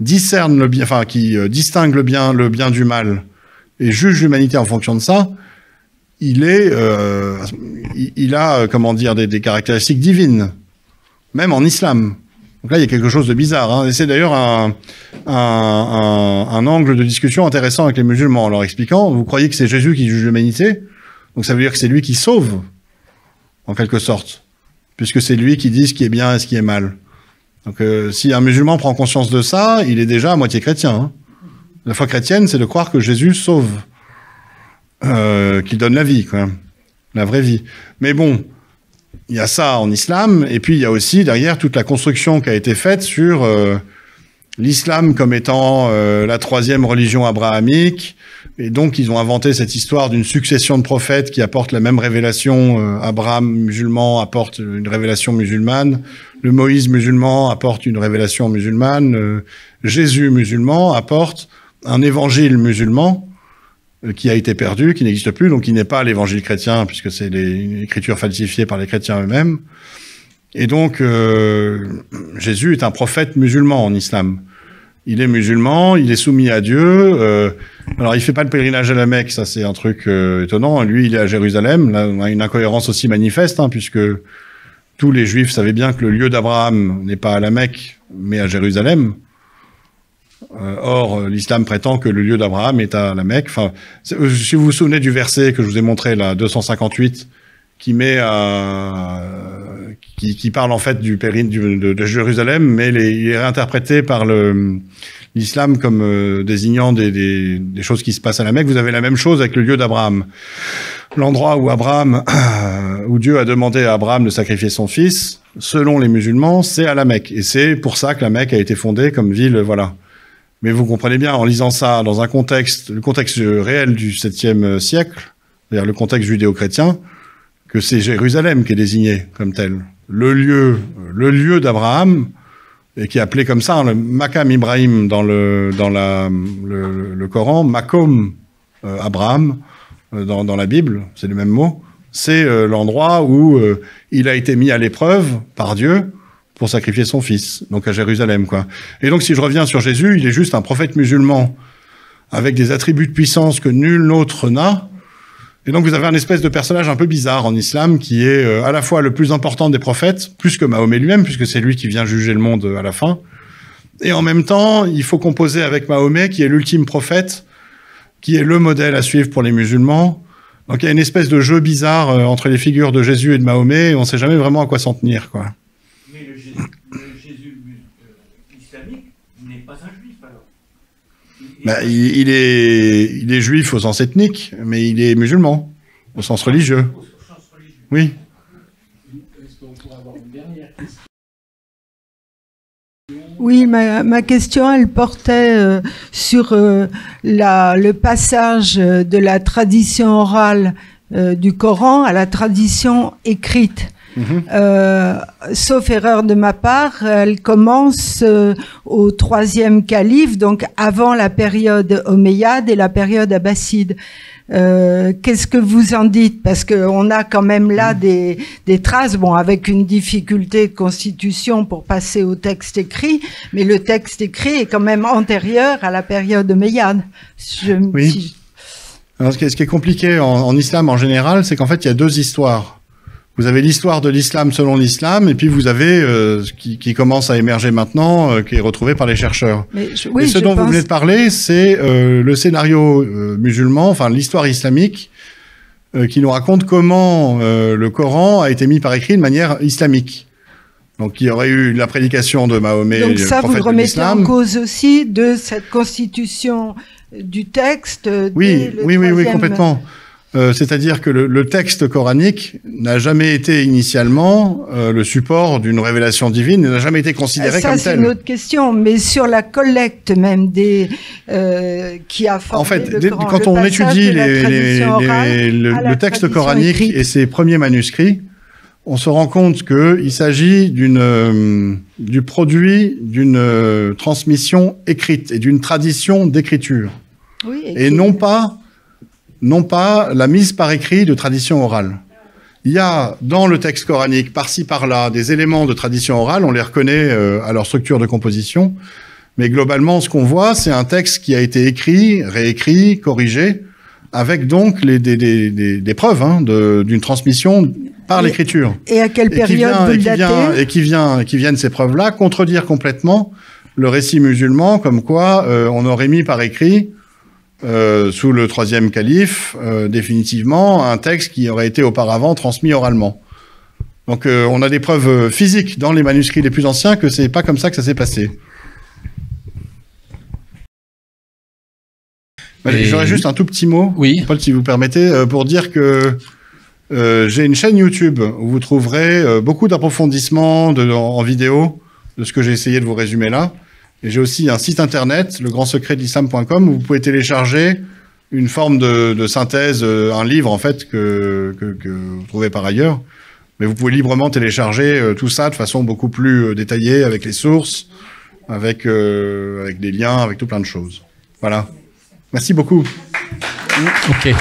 [SPEAKER 1] discerne le bien, enfin qui euh, distingue le bien, le bien du mal, et juge l'humanité en fonction de ça, il est, euh, il, a, euh, comment dire, des, des caractéristiques divines, même en islam. Donc là, il y a quelque chose de bizarre. Hein. Et c'est d'ailleurs un, angle de discussion intéressant avec les musulmans en leur expliquant, vous croyez que c'est Jésus qui juge l'humanité Donc ça veut dire que c'est lui qui sauve, en quelque sorte, puisque c'est lui qui dit ce qui est bien et ce qui est mal. Donc euh, si un musulman prend conscience de ça, il est déjà à moitié chrétien. Hein. La foi chrétienne, c'est de croire que Jésus sauve, euh, qu'il donne la vie, quoi. la vraie vie. Mais bon, il y a ça en islam, et puis il y a aussi derrière toute la construction qui a été faite sur euh, l'islam comme étant euh, la troisième religion abrahamique, et donc ils ont inventé cette histoire d'une succession de prophètes qui apportent la même révélation. Euh, Abraham musulman apporte une révélation musulmane, le Moïse musulman apporte une révélation musulmane, Jésus musulman apporte un évangile musulman. Euh, qui a été perdu, qui n'existe plus, donc qui n'est pas l'évangile chrétien, puisque c'est l'écriture falsifiée par les chrétiens eux-mêmes. Et donc, euh, Jésus est un prophète musulman en islam. Il est musulman, il est soumis à Dieu. Euh, alors, il fait pas le pèlerinage à la Mecque, ça c'est un truc étonnant. Lui, il est à Jérusalem. Là, on a une incohérence aussi manifeste, hein, puisque tous les Juifs savaient bien que le lieu d'Abraham n'est pas à la Mecque, mais à Jérusalem. Euh, or, euh, l'islam prétend que le lieu d'Abraham est à la Mecque. Enfin, euh, si vous vous souvenez du verset que je vous ai montré, la 258, qui met à, qui, qui, parle en fait du péril de, Jérusalem, mais les, il est réinterprété par le l'islam comme désignant des, des, des, choses qui se passent à la Mecque. Vous avez la même chose avec le lieu d'Abraham, l'endroit où Abraham, *coughs* où Dieu a demandé à Abraham de sacrifier son fils. Selon les musulmans, c'est à la Mecque, et c'est pour ça que la Mecque a été fondée comme ville, voilà. Mais vous comprenez bien, en lisant ça dans un contexte, le contexte réel du 7e euh, siècle, c'est-à-dire le contexte judéo-chrétien, que c'est Jérusalem qui est désigné comme tel. Le lieu, euh, le lieu d'Abraham, et qui est appelé comme ça, hein, le Makam Ibrahim dans le, dans la, le, Coran, Makom euh, Abraham dans, la Bible, c'est le même mot, c'est l'endroit où il a été mis à l'épreuve par Dieu pour sacrifier son fils, donc à Jérusalem, quoi. Et donc, si je reviens sur Jésus, il est juste un prophète musulman, avec des attributs de puissance que nul autre n'a. Et donc, vous avez un espèce de personnage un peu bizarre en islam, qui est euh, à la fois le plus important des prophètes, plus que Mahomet lui-même, puisque c'est lui qui vient juger le monde à la fin. Et en même temps, il faut composer avec Mahomet, qui est l'ultime prophète, qui est le modèle à suivre pour les musulmans. Donc, il y a une espèce de jeu bizarre euh, entre les figures de Jésus et de Mahomet, et on ne sait jamais vraiment à quoi s'en tenir, quoi. Bah, il, est, il est juif au sens ethnique, mais il est musulman au sens religieux. Oui.
[SPEAKER 3] Oui, ma, question, elle portait euh, sur euh, le passage euh, de la tradition orale du Coran à la tradition écrite. Euh, sauf erreur de ma part, elle commence euh, au troisième calife, donc avant la période omeyyade et la période abbasside. Euh, qu'est-ce que vous en dites Parce qu'on a quand même là mm. des, traces, bon, avec une difficulté de constitution pour passer au texte écrit, mais le texte écrit est quand même antérieur à la période omeyyade. ce
[SPEAKER 1] qui est compliqué en islam en général, c'est qu'en fait, il y a deux histoires vous avez l'histoire de l'islam selon l'islam, et puis vous avez euh, ce qui, commence à émerger maintenant, euh, qui est retrouvé par les chercheurs. Mais ce dont vous venez de parler, c'est euh, le scénario musulman, enfin l'histoire islamique, qui nous raconte comment le Coran a été mis par écrit de manière islamique. Donc il y aurait eu la prédication de Mahomet. Donc ça, vous le remettez en cause
[SPEAKER 3] aussi de cette constitution du texte. Oui, oui, oui, oui, complètement.
[SPEAKER 1] Euh, c'est-à-dire que le, texte coranique n'a jamais été initialement euh, le support d'une révélation divine, n'a jamais été considéré comme tel. Ça, c'est une autre
[SPEAKER 3] question, mais sur la collecte même des euh, qui a formé En fait, quand on étudie les,
[SPEAKER 1] le, texte coranique et ses premiers manuscrits, on se rend compte qu'il s'agit du produit d'une transmission écrite et d'une tradition d'écriture. et non pas non pas la mise par écrit de tradition orale. Il y a dans le texte coranique, par-ci par-là, des éléments de tradition orale, on les reconnaît euh, à leur structure de composition, mais globalement, ce qu'on voit, c'est un texte qui a été écrit, réécrit, corrigé, avec donc les, des, preuves hein, d'une transmission par l'écriture.
[SPEAKER 3] Et à quelle période peut qui vient,
[SPEAKER 1] et qui qui, viennent ces preuves-là contredire complètement le récit musulman, comme quoi euh, on aurait mis par écrit euh, sous le troisième calife, euh, définitivement, un texte qui aurait été auparavant transmis oralement. Donc euh, on a des preuves physiques dans les manuscrits les plus anciens que c'est pas comme ça que ça s'est passé.
[SPEAKER 2] J'aurais juste un
[SPEAKER 1] tout petit mot, Paul, si vous permettez, pour dire que j'ai une chaîne YouTube où vous trouverez beaucoup d'approfondissements en vidéo de ce que j'ai essayé de vous résumer là. Et j'ai aussi un site internet, legrandsecretdislam.com, où vous pouvez télécharger une forme de, synthèse, euh, un livre en fait que, que, que, vous trouvez par ailleurs. Mais vous pouvez librement télécharger euh, tout ça de façon beaucoup plus euh, détaillée, avec les sources, avec, avec des liens, avec tout plein de choses. Voilà. Merci beaucoup. Ok.